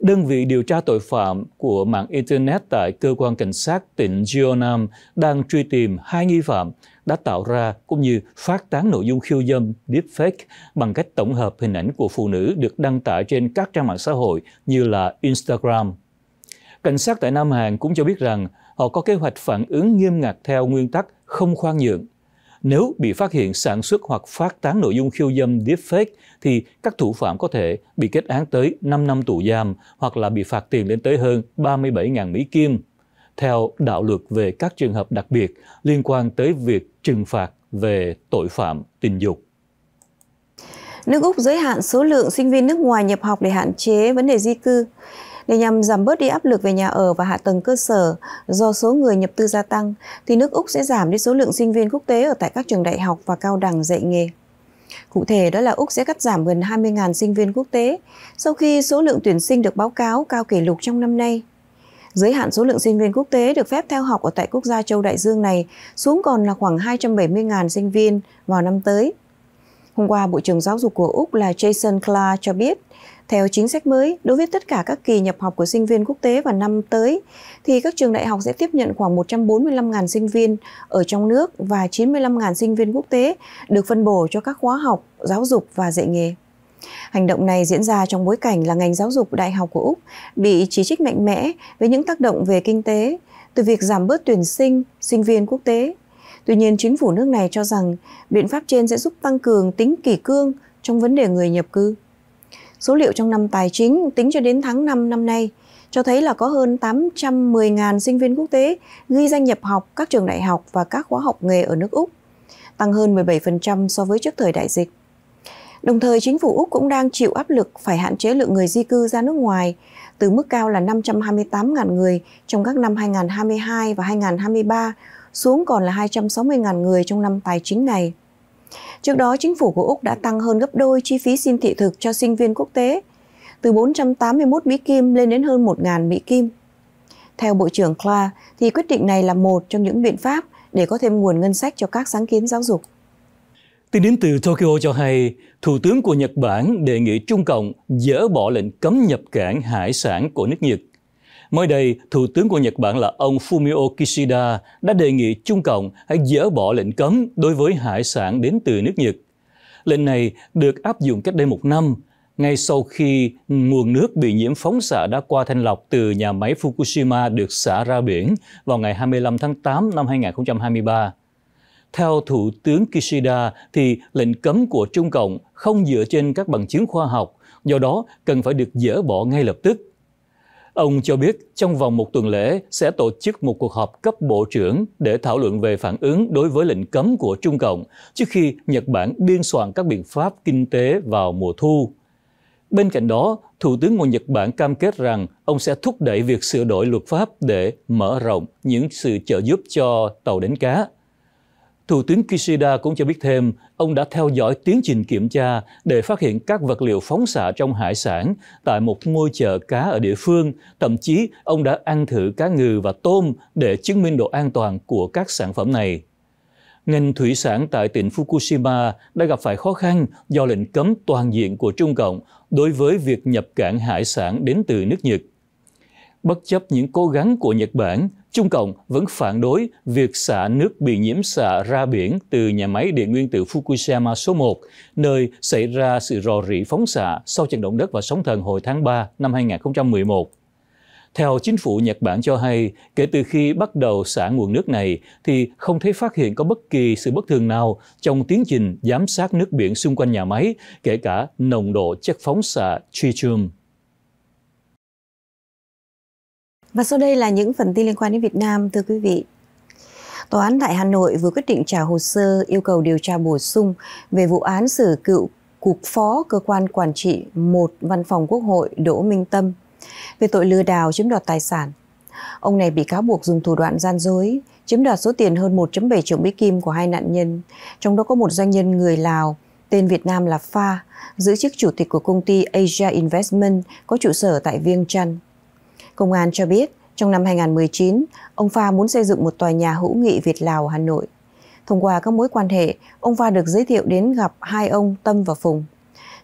Đơn vị điều tra tội phạm của mạng Internet tại cơ quan cảnh sát tỉnh Jeonnam đang truy tìm hai nghi phạm đã tạo ra cũng như phát tán nội dung khiêu dâm deepfake bằng cách tổng hợp hình ảnh của phụ nữ được đăng tải trên các trang mạng xã hội như là Instagram. Cảnh sát tại Nam Hàn cũng cho biết rằng họ có kế hoạch phản ứng nghiêm ngặt theo nguyên tắc không khoan nhượng. Nếu bị phát hiện sản xuất hoặc phát tán nội dung khiêu dâm deepfake thì các thủ phạm có thể bị kết án tới 5 năm tù giam hoặc là bị phạt tiền lên tới hơn 37.000 Mỹ Kim, theo đạo luật về các trường hợp đặc biệt liên quan tới việc trừng phạt về tội phạm tình dục. Nước Úc giới hạn số lượng sinh viên nước ngoài nhập học để hạn chế vấn đề di cư, để nhằm giảm bớt đi áp lực về nhà ở và hạ tầng cơ sở do số người nhập cư gia tăng, thì nước Úc sẽ giảm đi số lượng sinh viên quốc tế ở tại các trường đại học và cao đẳng dạy nghề. Cụ thể đó là Úc sẽ cắt giảm gần 20.000 sinh viên quốc tế sau khi số lượng tuyển sinh được báo cáo cao kỷ lục trong năm nay giới hạn số lượng sinh viên quốc tế được phép theo học ở tại quốc gia châu Đại Dương này xuống còn là khoảng 270.000 sinh viên vào năm tới. Hôm qua, Bộ trưởng Giáo dục của Úc là Jason Clark cho biết, theo chính sách mới, đối với tất cả các kỳ nhập học của sinh viên quốc tế vào năm tới, thì các trường đại học sẽ tiếp nhận khoảng 145.000 sinh viên ở trong nước và 95.000 sinh viên quốc tế được phân bổ cho các khóa học, giáo dục và dạy nghề. Hành động này diễn ra trong bối cảnh là ngành giáo dục đại học của Úc bị chỉ trích mạnh mẽ với những tác động về kinh tế, từ việc giảm bớt tuyển sinh, sinh viên quốc tế. Tuy nhiên, chính phủ nước này cho rằng biện pháp trên sẽ giúp tăng cường tính kỷ cương trong vấn đề người nhập cư. Số liệu trong năm tài chính tính cho đến tháng 5 năm nay cho thấy là có hơn 810.000 sinh viên quốc tế ghi danh nhập học các trường đại học và các khóa học nghề ở nước Úc, tăng hơn 17% so với trước thời đại dịch. Đồng thời, chính phủ Úc cũng đang chịu áp lực phải hạn chế lượng người di cư ra nước ngoài từ mức cao là 528.000 người trong các năm 2022 và 2023 xuống còn là 260.000 người trong năm tài chính này. Trước đó, chính phủ của Úc đã tăng hơn gấp đôi chi phí xin thị thực cho sinh viên quốc tế, từ 481 Mỹ Kim lên đến hơn 1.000 Mỹ Kim. Theo Bộ trưởng Clark, thì quyết định này là một trong những biện pháp để có thêm nguồn ngân sách cho các sáng kiến giáo dục. Tin đến từ Tokyo cho hay, Thủ tướng của Nhật Bản đề nghị Trung Cộng dỡ bỏ lệnh cấm nhập cảng hải sản của nước Nhật. Mới đây, Thủ tướng của Nhật Bản là ông Fumio Kishida đã đề nghị Trung Cộng hãy dỡ bỏ lệnh cấm đối với hải sản đến từ nước Nhật. Lệnh này được áp dụng cách đây một năm, ngay sau khi nguồn nước bị nhiễm phóng xạ đã qua thanh lọc từ nhà máy Fukushima được xả ra biển vào ngày 25 tháng 8 năm 2023. Theo Thủ tướng Kishida thì lệnh cấm của Trung Cộng không dựa trên các bằng chứng khoa học, do đó cần phải được dỡ bỏ ngay lập tức. Ông cho biết trong vòng một tuần lễ sẽ tổ chức một cuộc họp cấp bộ trưởng để thảo luận về phản ứng đối với lệnh cấm của Trung Cộng trước khi Nhật Bản biên soạn các biện pháp kinh tế vào mùa thu. Bên cạnh đó, Thủ tướng của Nhật Bản cam kết rằng ông sẽ thúc đẩy việc sửa đổi luật pháp để mở rộng những sự trợ giúp cho tàu đánh cá. Thủ tướng Kishida cũng cho biết thêm, ông đã theo dõi tiến trình kiểm tra để phát hiện các vật liệu phóng xạ trong hải sản tại một ngôi chợ cá ở địa phương. Thậm chí, ông đã ăn thử cá ngừ và tôm để chứng minh độ an toàn của các sản phẩm này. Ngành thủy sản tại tỉnh Fukushima đã gặp phải khó khăn do lệnh cấm toàn diện của Trung Cộng đối với việc nhập cảng hải sản đến từ nước Nhật. Bất chấp những cố gắng của Nhật Bản, Trung Cộng vẫn phản đối việc xả nước bị nhiễm xạ ra biển từ nhà máy điện nguyên tử Fukushima số 1, nơi xảy ra sự rò rỉ phóng xạ sau trận động đất và sóng thần hồi tháng 3 năm 2011. Theo chính phủ Nhật Bản cho hay, kể từ khi bắt đầu xả nguồn nước này thì không thấy phát hiện có bất kỳ sự bất thường nào trong tiến trình giám sát nước biển xung quanh nhà máy, kể cả nồng độ chất phóng xạ tritium. Và sau đây là những phần tin liên quan đến Việt Nam, thưa quý vị. Tòa án tại Hà Nội vừa quyết định trả hồ sơ yêu cầu điều tra bổ sung về vụ án xử cựu Cục Phó Cơ quan Quản trị một Văn phòng Quốc hội Đỗ Minh Tâm về tội lừa đảo chiếm đoạt tài sản. Ông này bị cáo buộc dùng thủ đoạn gian dối, chiếm đoạt số tiền hơn 1.7 triệu Mỹ Kim của hai nạn nhân, trong đó có một doanh nhân người Lào, tên Việt Nam là Pha, giữ chức chủ tịch của công ty Asia Investment có trụ sở tại Viêng Chăn. Công an cho biết, trong năm 2019, ông Pha muốn xây dựng một tòa nhà hữu nghị Việt Lào Hà Nội. Thông qua các mối quan hệ, ông Pha được giới thiệu đến gặp hai ông Tâm và Phùng.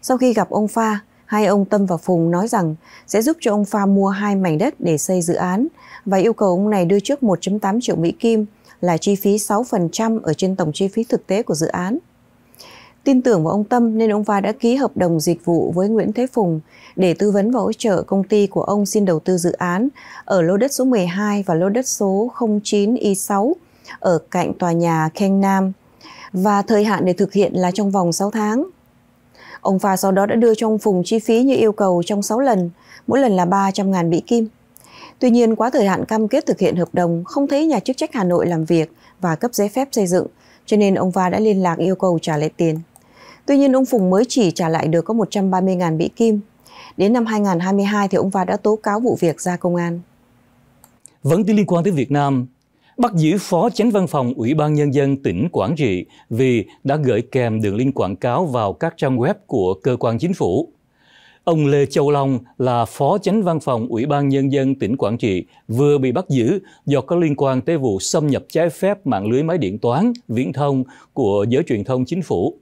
Sau khi gặp ông Pha, hai ông Tâm và Phùng nói rằng sẽ giúp cho ông Pha mua hai mảnh đất để xây dự án và yêu cầu ông này đưa trước 1.8 triệu Mỹ Kim là chi phí 6% ở trên tổng chi phí thực tế của dự án. Tin tưởng vào ông Tâm nên ông Va đã ký hợp đồng dịch vụ với Nguyễn Thế Phùng để tư vấn và hỗ trợ công ty của ông xin đầu tư dự án ở lô đất số 12 và lô đất số 09Y6 ở cạnh tòa nhà khen Nam và thời hạn để thực hiện là trong vòng 6 tháng. Ông Pha sau đó đã đưa cho ông Phùng chi phí như yêu cầu trong 6 lần, mỗi lần là 300.000 Mỹ Kim. Tuy nhiên, quá thời hạn cam kết thực hiện hợp đồng, không thấy nhà chức trách Hà Nội làm việc và cấp giấy phép xây dựng, cho nên ông Va đã liên lạc yêu cầu trả lại tiền. Tuy nhiên, ông Phùng mới chỉ trả lại được có 130.000 Mỹ Kim. Đến năm 2022 thì ông Va đã tố cáo vụ việc ra công an. Vẫn liên quan tới Việt Nam, bắt giữ phó chánh văn phòng Ủy ban Nhân dân tỉnh Quảng Trị vì đã gửi kèm đường link quảng cáo vào các trang web của cơ quan chính phủ. Ông Lê Châu Long là phó chánh văn phòng Ủy ban Nhân dân tỉnh Quảng Trị vừa bị bắt giữ do có liên quan tới vụ xâm nhập trái phép mạng lưới máy điện toán, viễn thông của giới truyền thông chính phủ.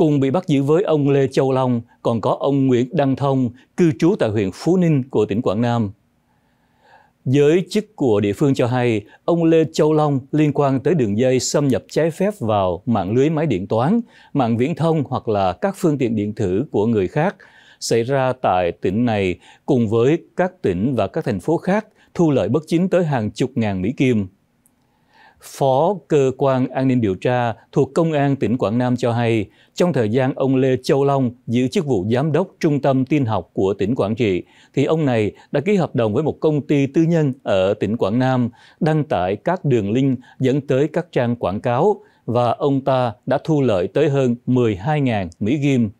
Cùng bị bắt giữ với ông Lê Châu Long còn có ông Nguyễn Đăng Thông, cư trú tại huyện Phú Ninh của tỉnh Quảng Nam. Giới chức của địa phương cho hay, ông Lê Châu Long liên quan tới đường dây xâm nhập trái phép vào mạng lưới máy điện toán, mạng viễn thông hoặc là các phương tiện điện tử của người khác xảy ra tại tỉnh này cùng với các tỉnh và các thành phố khác thu lợi bất chính tới hàng chục ngàn Mỹ Kim. Phó Cơ quan An ninh điều tra thuộc Công an tỉnh Quảng Nam cho hay, trong thời gian ông Lê Châu Long giữ chức vụ Giám đốc Trung tâm tin học của tỉnh Quảng Trị, thì ông này đã ký hợp đồng với một công ty tư nhân ở tỉnh Quảng Nam, đăng tải các đường link dẫn tới các trang quảng cáo và ông ta đã thu lợi tới hơn 12.000 Mỹ Kim.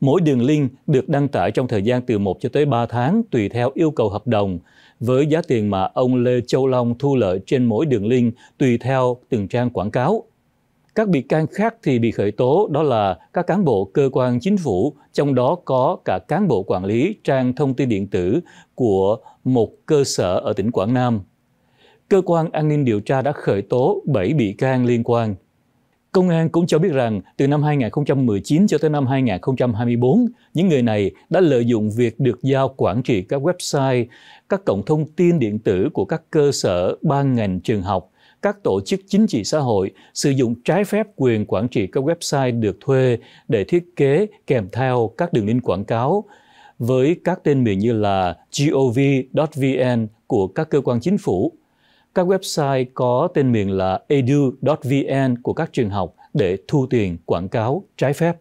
Mỗi đường link được đăng tải trong thời gian từ 1 cho tới 3 tháng tùy theo yêu cầu hợp đồng với giá tiền mà ông Lê Châu Long thu lợi trên mỗi đường link tùy theo từng trang quảng cáo. Các bị can khác thì bị khởi tố đó là các cán bộ cơ quan chính phủ, trong đó có cả cán bộ quản lý trang thông tin điện tử của một cơ sở ở tỉnh Quảng Nam. Cơ quan an ninh điều tra đã khởi tố 7 bị can liên quan. Công an cũng cho biết rằng từ năm 2019 cho tới năm 2024, những người này đã lợi dụng việc được giao quản trị các website, các cổng thông tin điện tử của các cơ sở, ban ngành, trường học, các tổ chức chính trị xã hội sử dụng trái phép quyền quản trị các website được thuê để thiết kế kèm theo các đường link quảng cáo với các tên miền như là gov.vn của các cơ quan chính phủ, các website có tên miền là edu.vn của các trường học để thu tiền quảng cáo trái phép.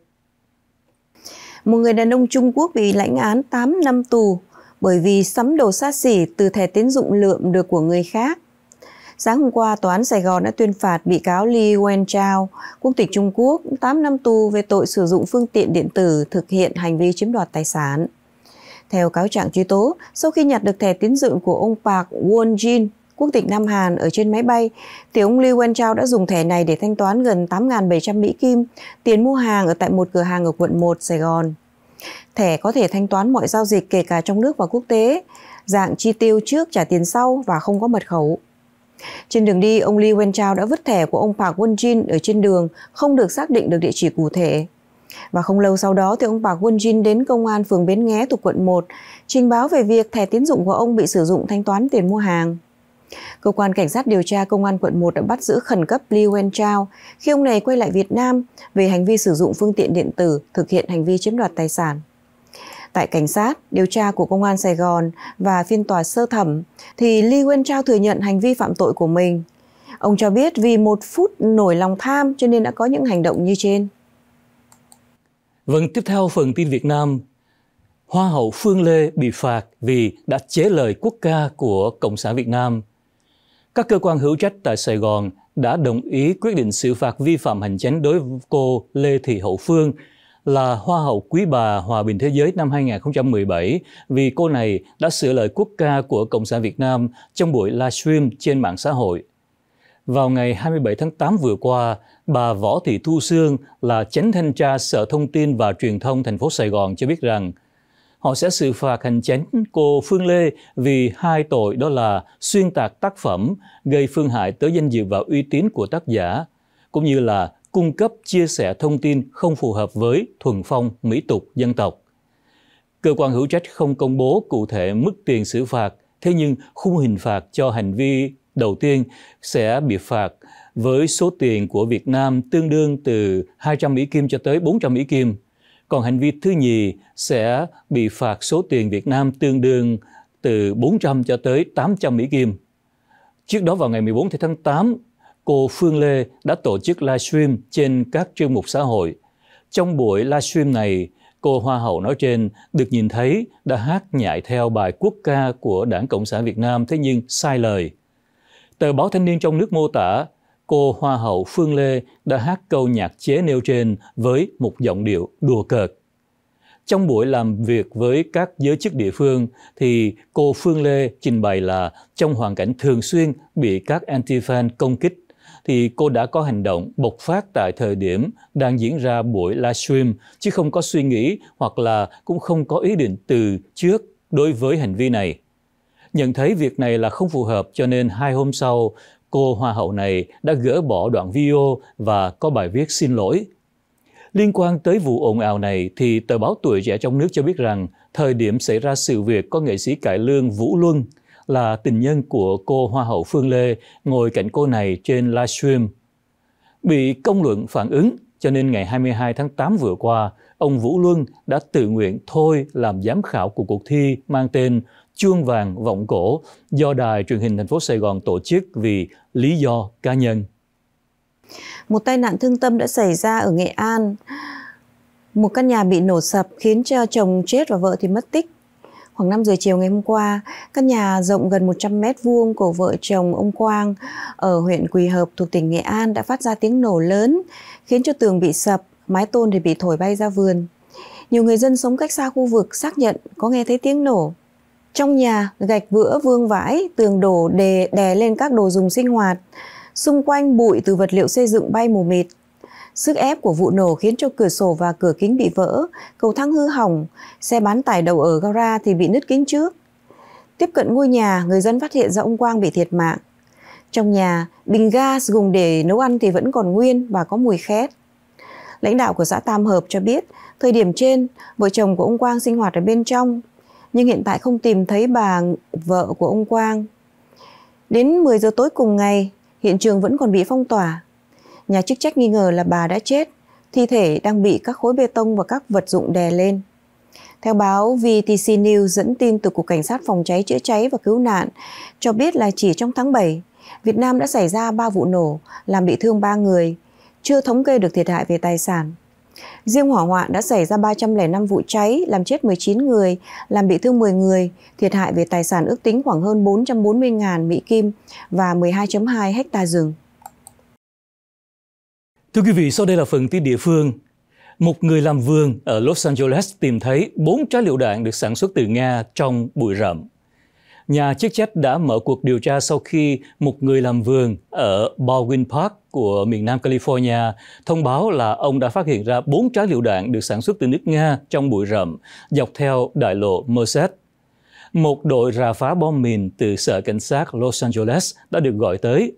Một người đàn ông Trung Quốc bị lãnh án 8 năm tù bởi vì sắm đồ xa xỉ từ thẻ tín dụng lượm được của người khác. Sáng hôm qua, Tòa án Sài Gòn đã tuyên phạt bị cáo Li Wenchao, quốc tịch Trung Quốc, 8 năm tù về tội sử dụng phương tiện điện tử thực hiện hành vi chiếm đoạt tài sản. Theo cáo trạng truy tố, sau khi nhặt được thẻ tín dụng của ông Park Won Jin quốc tịch Nam Hàn ở trên máy bay thì ông Lee Wen Chao đã dùng thẻ này để thanh toán gần 8.700 Mỹ Kim tiền mua hàng ở tại một cửa hàng ở quận 1 Sài Gòn. Thẻ có thể thanh toán mọi giao dịch kể cả trong nước và quốc tế, dạng chi tiêu trước trả tiền sau và không có mật khẩu. Trên đường đi, ông Lee Wen Chao đã vứt thẻ của ông Park Won Jin ở trên đường, không được xác định được địa chỉ cụ thể. Và không lâu sau đó thì ông Park Won Jin đến công an phường Bến Nghé thuộc quận 1 trình báo về việc thẻ tín dụng của ông bị sử dụng thanh toán tiền mua hàng. Cơ quan Cảnh sát điều tra Công an quận 1 đã bắt giữ khẩn cấp Li Wen Chao khi ông này quay lại Việt Nam về hành vi sử dụng phương tiện điện tử thực hiện hành vi chiếm đoạt tài sản. Tại cảnh sát, điều tra của Công an Sài Gòn và phiên tòa sơ thẩm thì Li Wen Chao thừa nhận hành vi phạm tội của mình. Ông cho biết vì một phút nổi lòng tham cho nên đã có những hành động như trên. Vâng, tiếp theo phần tin Việt Nam. Hoa hậu Phương Lê bị phạt vì đã chế lời quốc ca của Cộng sản Việt Nam – các cơ quan hữu trách tại Sài Gòn đã đồng ý quyết định xử phạt vi phạm hành chính đối với cô Lê Thị Hậu Phương là Hoa hậu Quý bà Hòa bình Thế giới năm 2017 vì cô này đã sửa lời quốc ca của Cộng sản Việt Nam trong buổi livestream trên mạng xã hội. Vào ngày 27 tháng 8 vừa qua, bà Võ Thị Thu Sương là chánh thanh tra Sở Thông tin và Truyền thông thành phố Sài Gòn cho biết rằng họ sẽ xử phạt hành chính cô Phương Lê vì hai tội đó là xuyên tạc tác phẩm, gây phương hại tới danh dự và uy tín của tác giả, cũng như là cung cấp chia sẻ thông tin không phù hợp với thuần phong mỹ tục dân tộc. Cơ quan hữu trách không công bố cụ thể mức tiền xử phạt, thế nhưng khung hình phạt cho hành vi đầu tiên sẽ bị phạt với số tiền của Việt Nam tương đương từ 200 Mỹ Kim cho tới 400 Mỹ Kim. Còn hành vi thứ nhì sẽ bị phạt số tiền Việt Nam tương đương từ 400 cho tới 800 Mỹ Kim. Trước đó vào ngày 14 tháng 8, cô Phương Lê đã tổ chức livestream trên các chuyên mục xã hội. Trong buổi livestream này, cô Hoa hậu nói trên được nhìn thấy đã hát nhại theo bài quốc ca của Đảng Cộng sản Việt Nam thế nhưng sai lời. Tờ báo Thanh niên trong nước mô tả cô Hoa hậu Phương Lê đã hát câu nhạc chế nêu trên với một giọng điệu đùa cợt. Trong buổi làm việc với các giới chức địa phương thì cô Phương Lê trình bày là trong hoàn cảnh thường xuyên bị các anti-fan công kích thì cô đã có hành động bộc phát tại thời điểm đang diễn ra buổi livestream chứ không có suy nghĩ hoặc là cũng không có ý định từ trước đối với hành vi này. Nhận thấy việc này là không phù hợp cho nên hai hôm sau, cô Hoa hậu này đã gỡ bỏ đoạn video và có bài viết xin lỗi. Liên quan tới vụ ồn ào này thì tờ báo Tuổi Trẻ trong nước cho biết rằng thời điểm xảy ra sự việc có nghệ sĩ cải lương Vũ Luân là tình nhân của cô Hoa hậu Phương Lê ngồi cạnh cô này trên livestream. Bị công luận phản ứng cho nên ngày 22 tháng 8 vừa qua, ông Vũ Luân đã tự nguyện thôi làm giám khảo của cuộc thi mang tên chuông vàng vọng cổ do đài truyền hình thành phố Sài Gòn tổ chức vì lý do cá nhân. Một tai nạn thương tâm đã xảy ra ở Nghệ An. Một căn nhà bị nổ sập khiến cho chồng chết và vợ thì mất tích. Khoảng 5 giờ chiều ngày hôm qua, căn nhà rộng gần 100 mét vuông của vợ chồng ông Quang ở huyện Quỳ Hợp thuộc tỉnh Nghệ An đã phát ra tiếng nổ lớn, khiến cho tường bị sập, mái tôn thì bị thổi bay ra vườn. Nhiều người dân sống cách xa khu vực xác nhận có nghe thấy tiếng nổ trong nhà, gạch vữa vương vãi, tường đổ đè, đè lên các đồ dùng sinh hoạt. Xung quanh bụi từ vật liệu xây dựng bay mù mịt. Sức ép của vụ nổ khiến cho cửa sổ và cửa kính bị vỡ, cầu thang hư hỏng, xe bán tải đầu ở gara thì bị nứt kính trước. Tiếp cận ngôi nhà, người dân phát hiện ra ông Quang bị thiệt mạng. Trong nhà, bình gas dùng để nấu ăn thì vẫn còn nguyên và có mùi khét. Lãnh đạo của xã Tam Hợp cho biết, thời điểm trên, vợ chồng của ông Quang sinh hoạt ở bên trong, nhưng hiện tại không tìm thấy bà vợ của ông Quang. Đến 10 giờ tối cùng ngày, hiện trường vẫn còn bị phong tỏa. Nhà chức trách nghi ngờ là bà đã chết, thi thể đang bị các khối bê tông và các vật dụng đè lên. Theo báo VTC News dẫn tin từ Cục Cảnh sát Phòng cháy, Chữa cháy và Cứu nạn cho biết là chỉ trong tháng 7, Việt Nam đã xảy ra 3 vụ nổ, làm bị thương 3 người, chưa thống kê được thiệt hại về tài sản. Riêng hỏa hoạn đã xảy ra 305 vụ cháy, làm chết 19 người, làm bị thương 10 người, thiệt hại về tài sản ước tính khoảng hơn 440.000 Mỹ Kim và 12.2 hecta rừng. Thưa quý vị, sau đây là phần tin địa phương. Một người làm vườn ở Los Angeles tìm thấy 4 trái liệu đạn được sản xuất từ Nga trong bụi rậm nhà chức trách đã mở cuộc điều tra sau khi một người làm vườn ở Baldwin Park của miền Nam California thông báo là ông đã phát hiện ra bốn trái lựu đạn được sản xuất từ nước Nga trong bụi rậm dọc theo đại lộ Merced. Một đội rà phá bom mìn từ sở cảnh sát Los Angeles đã được gọi tới.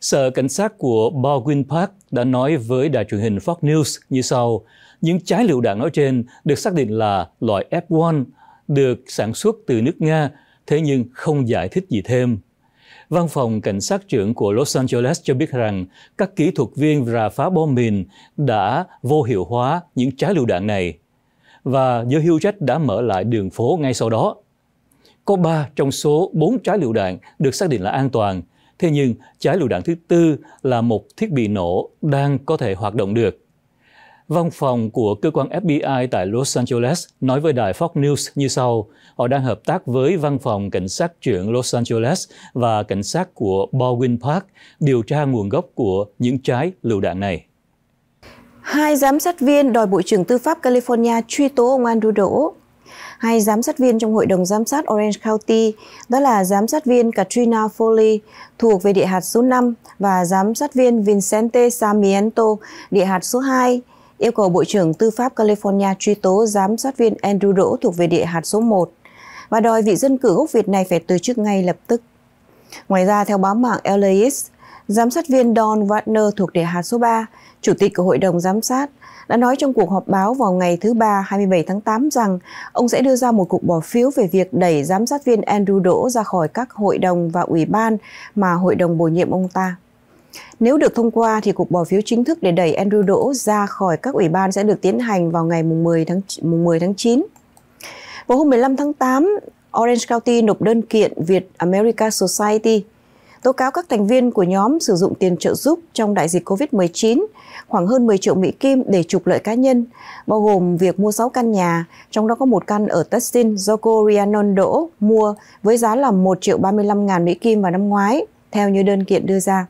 Sở cảnh sát của Baldwin Park đã nói với đài truyền hình Fox News như sau: những trái lựu đạn nói trên được xác định là loại F1 được sản xuất từ nước Nga thế nhưng không giải thích gì thêm. Văn phòng cảnh sát trưởng của Los Angeles cho biết rằng các kỹ thuật viên rà phá bom mìn đã vô hiệu hóa những trái lựu đạn này và giới hưu trách đã mở lại đường phố ngay sau đó. Có 3 trong số 4 trái lựu đạn được xác định là an toàn, thế nhưng trái lựu đạn thứ tư là một thiết bị nổ đang có thể hoạt động được. Văn phòng của cơ quan FBI tại Los Angeles nói với đài Fox News như sau. Họ đang hợp tác với văn phòng cảnh sát trưởng Los Angeles và cảnh sát của Baldwin Park điều tra nguồn gốc của những trái lựu đạn này. Hai giám sát viên đòi Bộ trưởng Tư pháp California truy tố ông Andrew Đỗ. Hai giám sát viên trong Hội đồng Giám sát Orange County, đó là giám sát viên Katrina Foley thuộc về địa hạt số 5 và giám sát viên Vincente Samiento địa hạt số 2, yêu cầu Bộ trưởng Tư pháp California truy tố giám sát viên Andrew Đỗ thuộc về địa hạt số 1 và đòi vị dân cử gốc Việt này phải từ chức ngay lập tức. Ngoài ra, theo báo mạng LAX, giám sát viên Don Wagner thuộc địa hạt số 3, chủ tịch của Hội đồng Giám sát, đã nói trong cuộc họp báo vào ngày thứ Ba 27 tháng 8 rằng ông sẽ đưa ra một cuộc bỏ phiếu về việc đẩy giám sát viên Andrew Đỗ ra khỏi các hội đồng và ủy ban mà hội đồng bổ nhiệm ông ta. Nếu được thông qua thì cuộc bỏ phiếu chính thức để đẩy Andrew Đỗ ra khỏi các ủy ban sẽ được tiến hành vào ngày mùng 10 tháng mùng 10 tháng 9. Vào hôm 15 tháng 8, Orange County nộp đơn kiện Việt America Society tố cáo các thành viên của nhóm sử dụng tiền trợ giúp trong đại dịch COVID-19, khoảng hơn 10 triệu Mỹ Kim để trục lợi cá nhân, bao gồm việc mua 6 căn nhà, trong đó có một căn ở Tustin do cô Rhiannon Đỗ mua với giá là 1 triệu 35 ngàn Mỹ Kim vào năm ngoái, theo như đơn kiện đưa ra.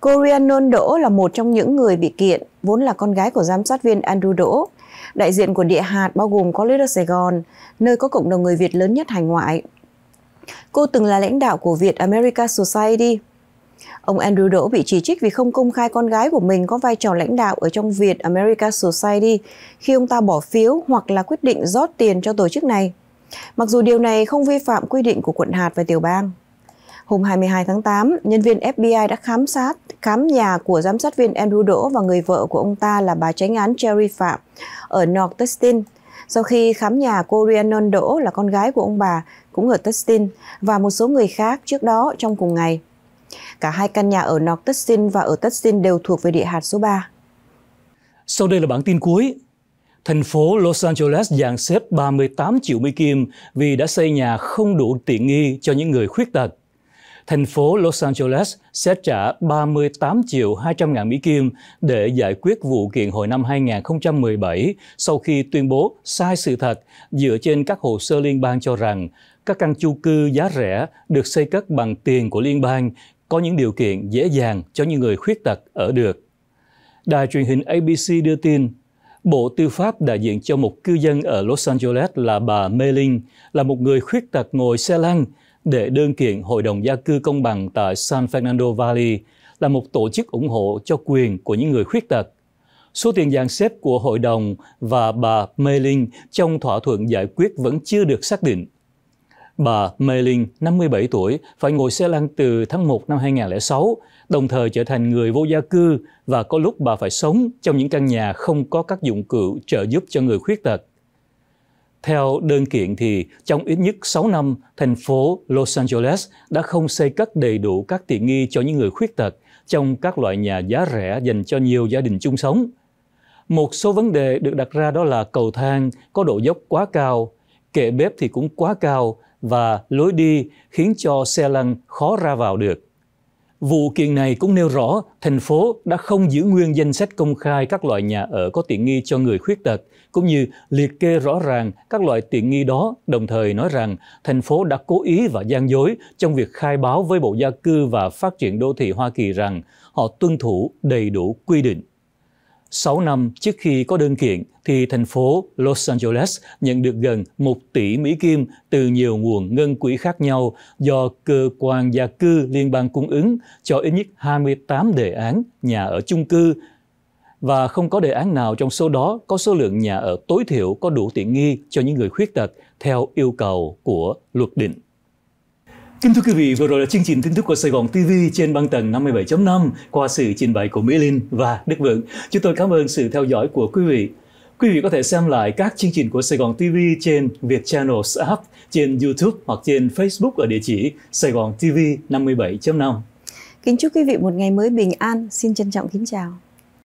Corianon Đỗ là một trong những người bị kiện, vốn là con gái của giám sát viên Andrew Đỗ. Đại diện của địa hạt bao gồm có Little Gòn, nơi có cộng đồng người Việt lớn nhất hành ngoại. Cô từng là lãnh đạo của Việt America Society. Ông Andrew Đỗ bị chỉ trích vì không công khai con gái của mình có vai trò lãnh đạo ở trong Việt America Society khi ông ta bỏ phiếu hoặc là quyết định rót tiền cho tổ chức này. Mặc dù điều này không vi phạm quy định của quận hạt và tiểu bang. Hôm 22 tháng 8, nhân viên FBI đã khám sát khám nhà của giám sát viên Andrew Đỗ và người vợ của ông ta là bà tránh án Cherry Phạm ở North Texas. Sau khi khám nhà cô Rhiannon Đỗ là con gái của ông bà, cũng ở tustin và một số người khác trước đó trong cùng ngày. Cả hai căn nhà ở North Texas và ở tustin đều thuộc về địa hạt số 3. Sau đây là bản tin cuối. Thành phố Los Angeles dàn xếp 38 triệu Mỹ Kim vì đã xây nhà không đủ tiện nghi cho những người khuyết tật thành phố Los Angeles sẽ trả 38 triệu 200 ngàn Mỹ Kim để giải quyết vụ kiện hồi năm 2017 sau khi tuyên bố sai sự thật dựa trên các hồ sơ liên bang cho rằng các căn chung cư giá rẻ được xây cất bằng tiền của liên bang có những điều kiện dễ dàng cho những người khuyết tật ở được. Đài truyền hình ABC đưa tin, Bộ Tư pháp đại diện cho một cư dân ở Los Angeles là bà Mei Ling, là một người khuyết tật ngồi xe lăn để đơn kiện Hội đồng Gia cư Công bằng tại San Fernando Valley là một tổ chức ủng hộ cho quyền của những người khuyết tật. Số tiền dàn xếp của hội đồng và bà Meiling trong thỏa thuận giải quyết vẫn chưa được xác định. Bà Meiling, 57 tuổi, phải ngồi xe lăn từ tháng 1 năm 2006, đồng thời trở thành người vô gia cư và có lúc bà phải sống trong những căn nhà không có các dụng cụ trợ giúp cho người khuyết tật. Theo đơn kiện thì trong ít nhất 6 năm, thành phố Los Angeles đã không xây cất đầy đủ các tiện nghi cho những người khuyết tật trong các loại nhà giá rẻ dành cho nhiều gia đình chung sống. Một số vấn đề được đặt ra đó là cầu thang có độ dốc quá cao, kệ bếp thì cũng quá cao và lối đi khiến cho xe lăn khó ra vào được. Vụ kiện này cũng nêu rõ thành phố đã không giữ nguyên danh sách công khai các loại nhà ở có tiện nghi cho người khuyết tật, cũng như liệt kê rõ ràng các loại tiện nghi đó, đồng thời nói rằng thành phố đã cố ý và gian dối trong việc khai báo với Bộ Gia cư và Phát triển Đô thị Hoa Kỳ rằng họ tuân thủ đầy đủ quy định. 6 năm trước khi có đơn kiện thì thành phố Los Angeles nhận được gần 1 tỷ Mỹ Kim từ nhiều nguồn ngân quỹ khác nhau do cơ quan gia cư liên bang cung ứng cho ít nhất 28 đề án nhà ở chung cư và không có đề án nào trong số đó có số lượng nhà ở tối thiểu có đủ tiện nghi cho những người khuyết tật theo yêu cầu của luật định. Kính thưa quý vị, vừa rồi là chương trình tin tức của Sài Gòn TV trên băng tần 57.5 qua sự trình bày của Mỹ Linh và Đức Vượng. Chúng tôi cảm ơn sự theo dõi của quý vị. Quý vị có thể xem lại các chương trình của Sài Gòn TV trên Việt Channels app, trên YouTube hoặc trên Facebook ở địa chỉ Sài Gòn TV 57.5. Kính chúc quý vị một ngày mới bình an. Xin trân trọng kính chào.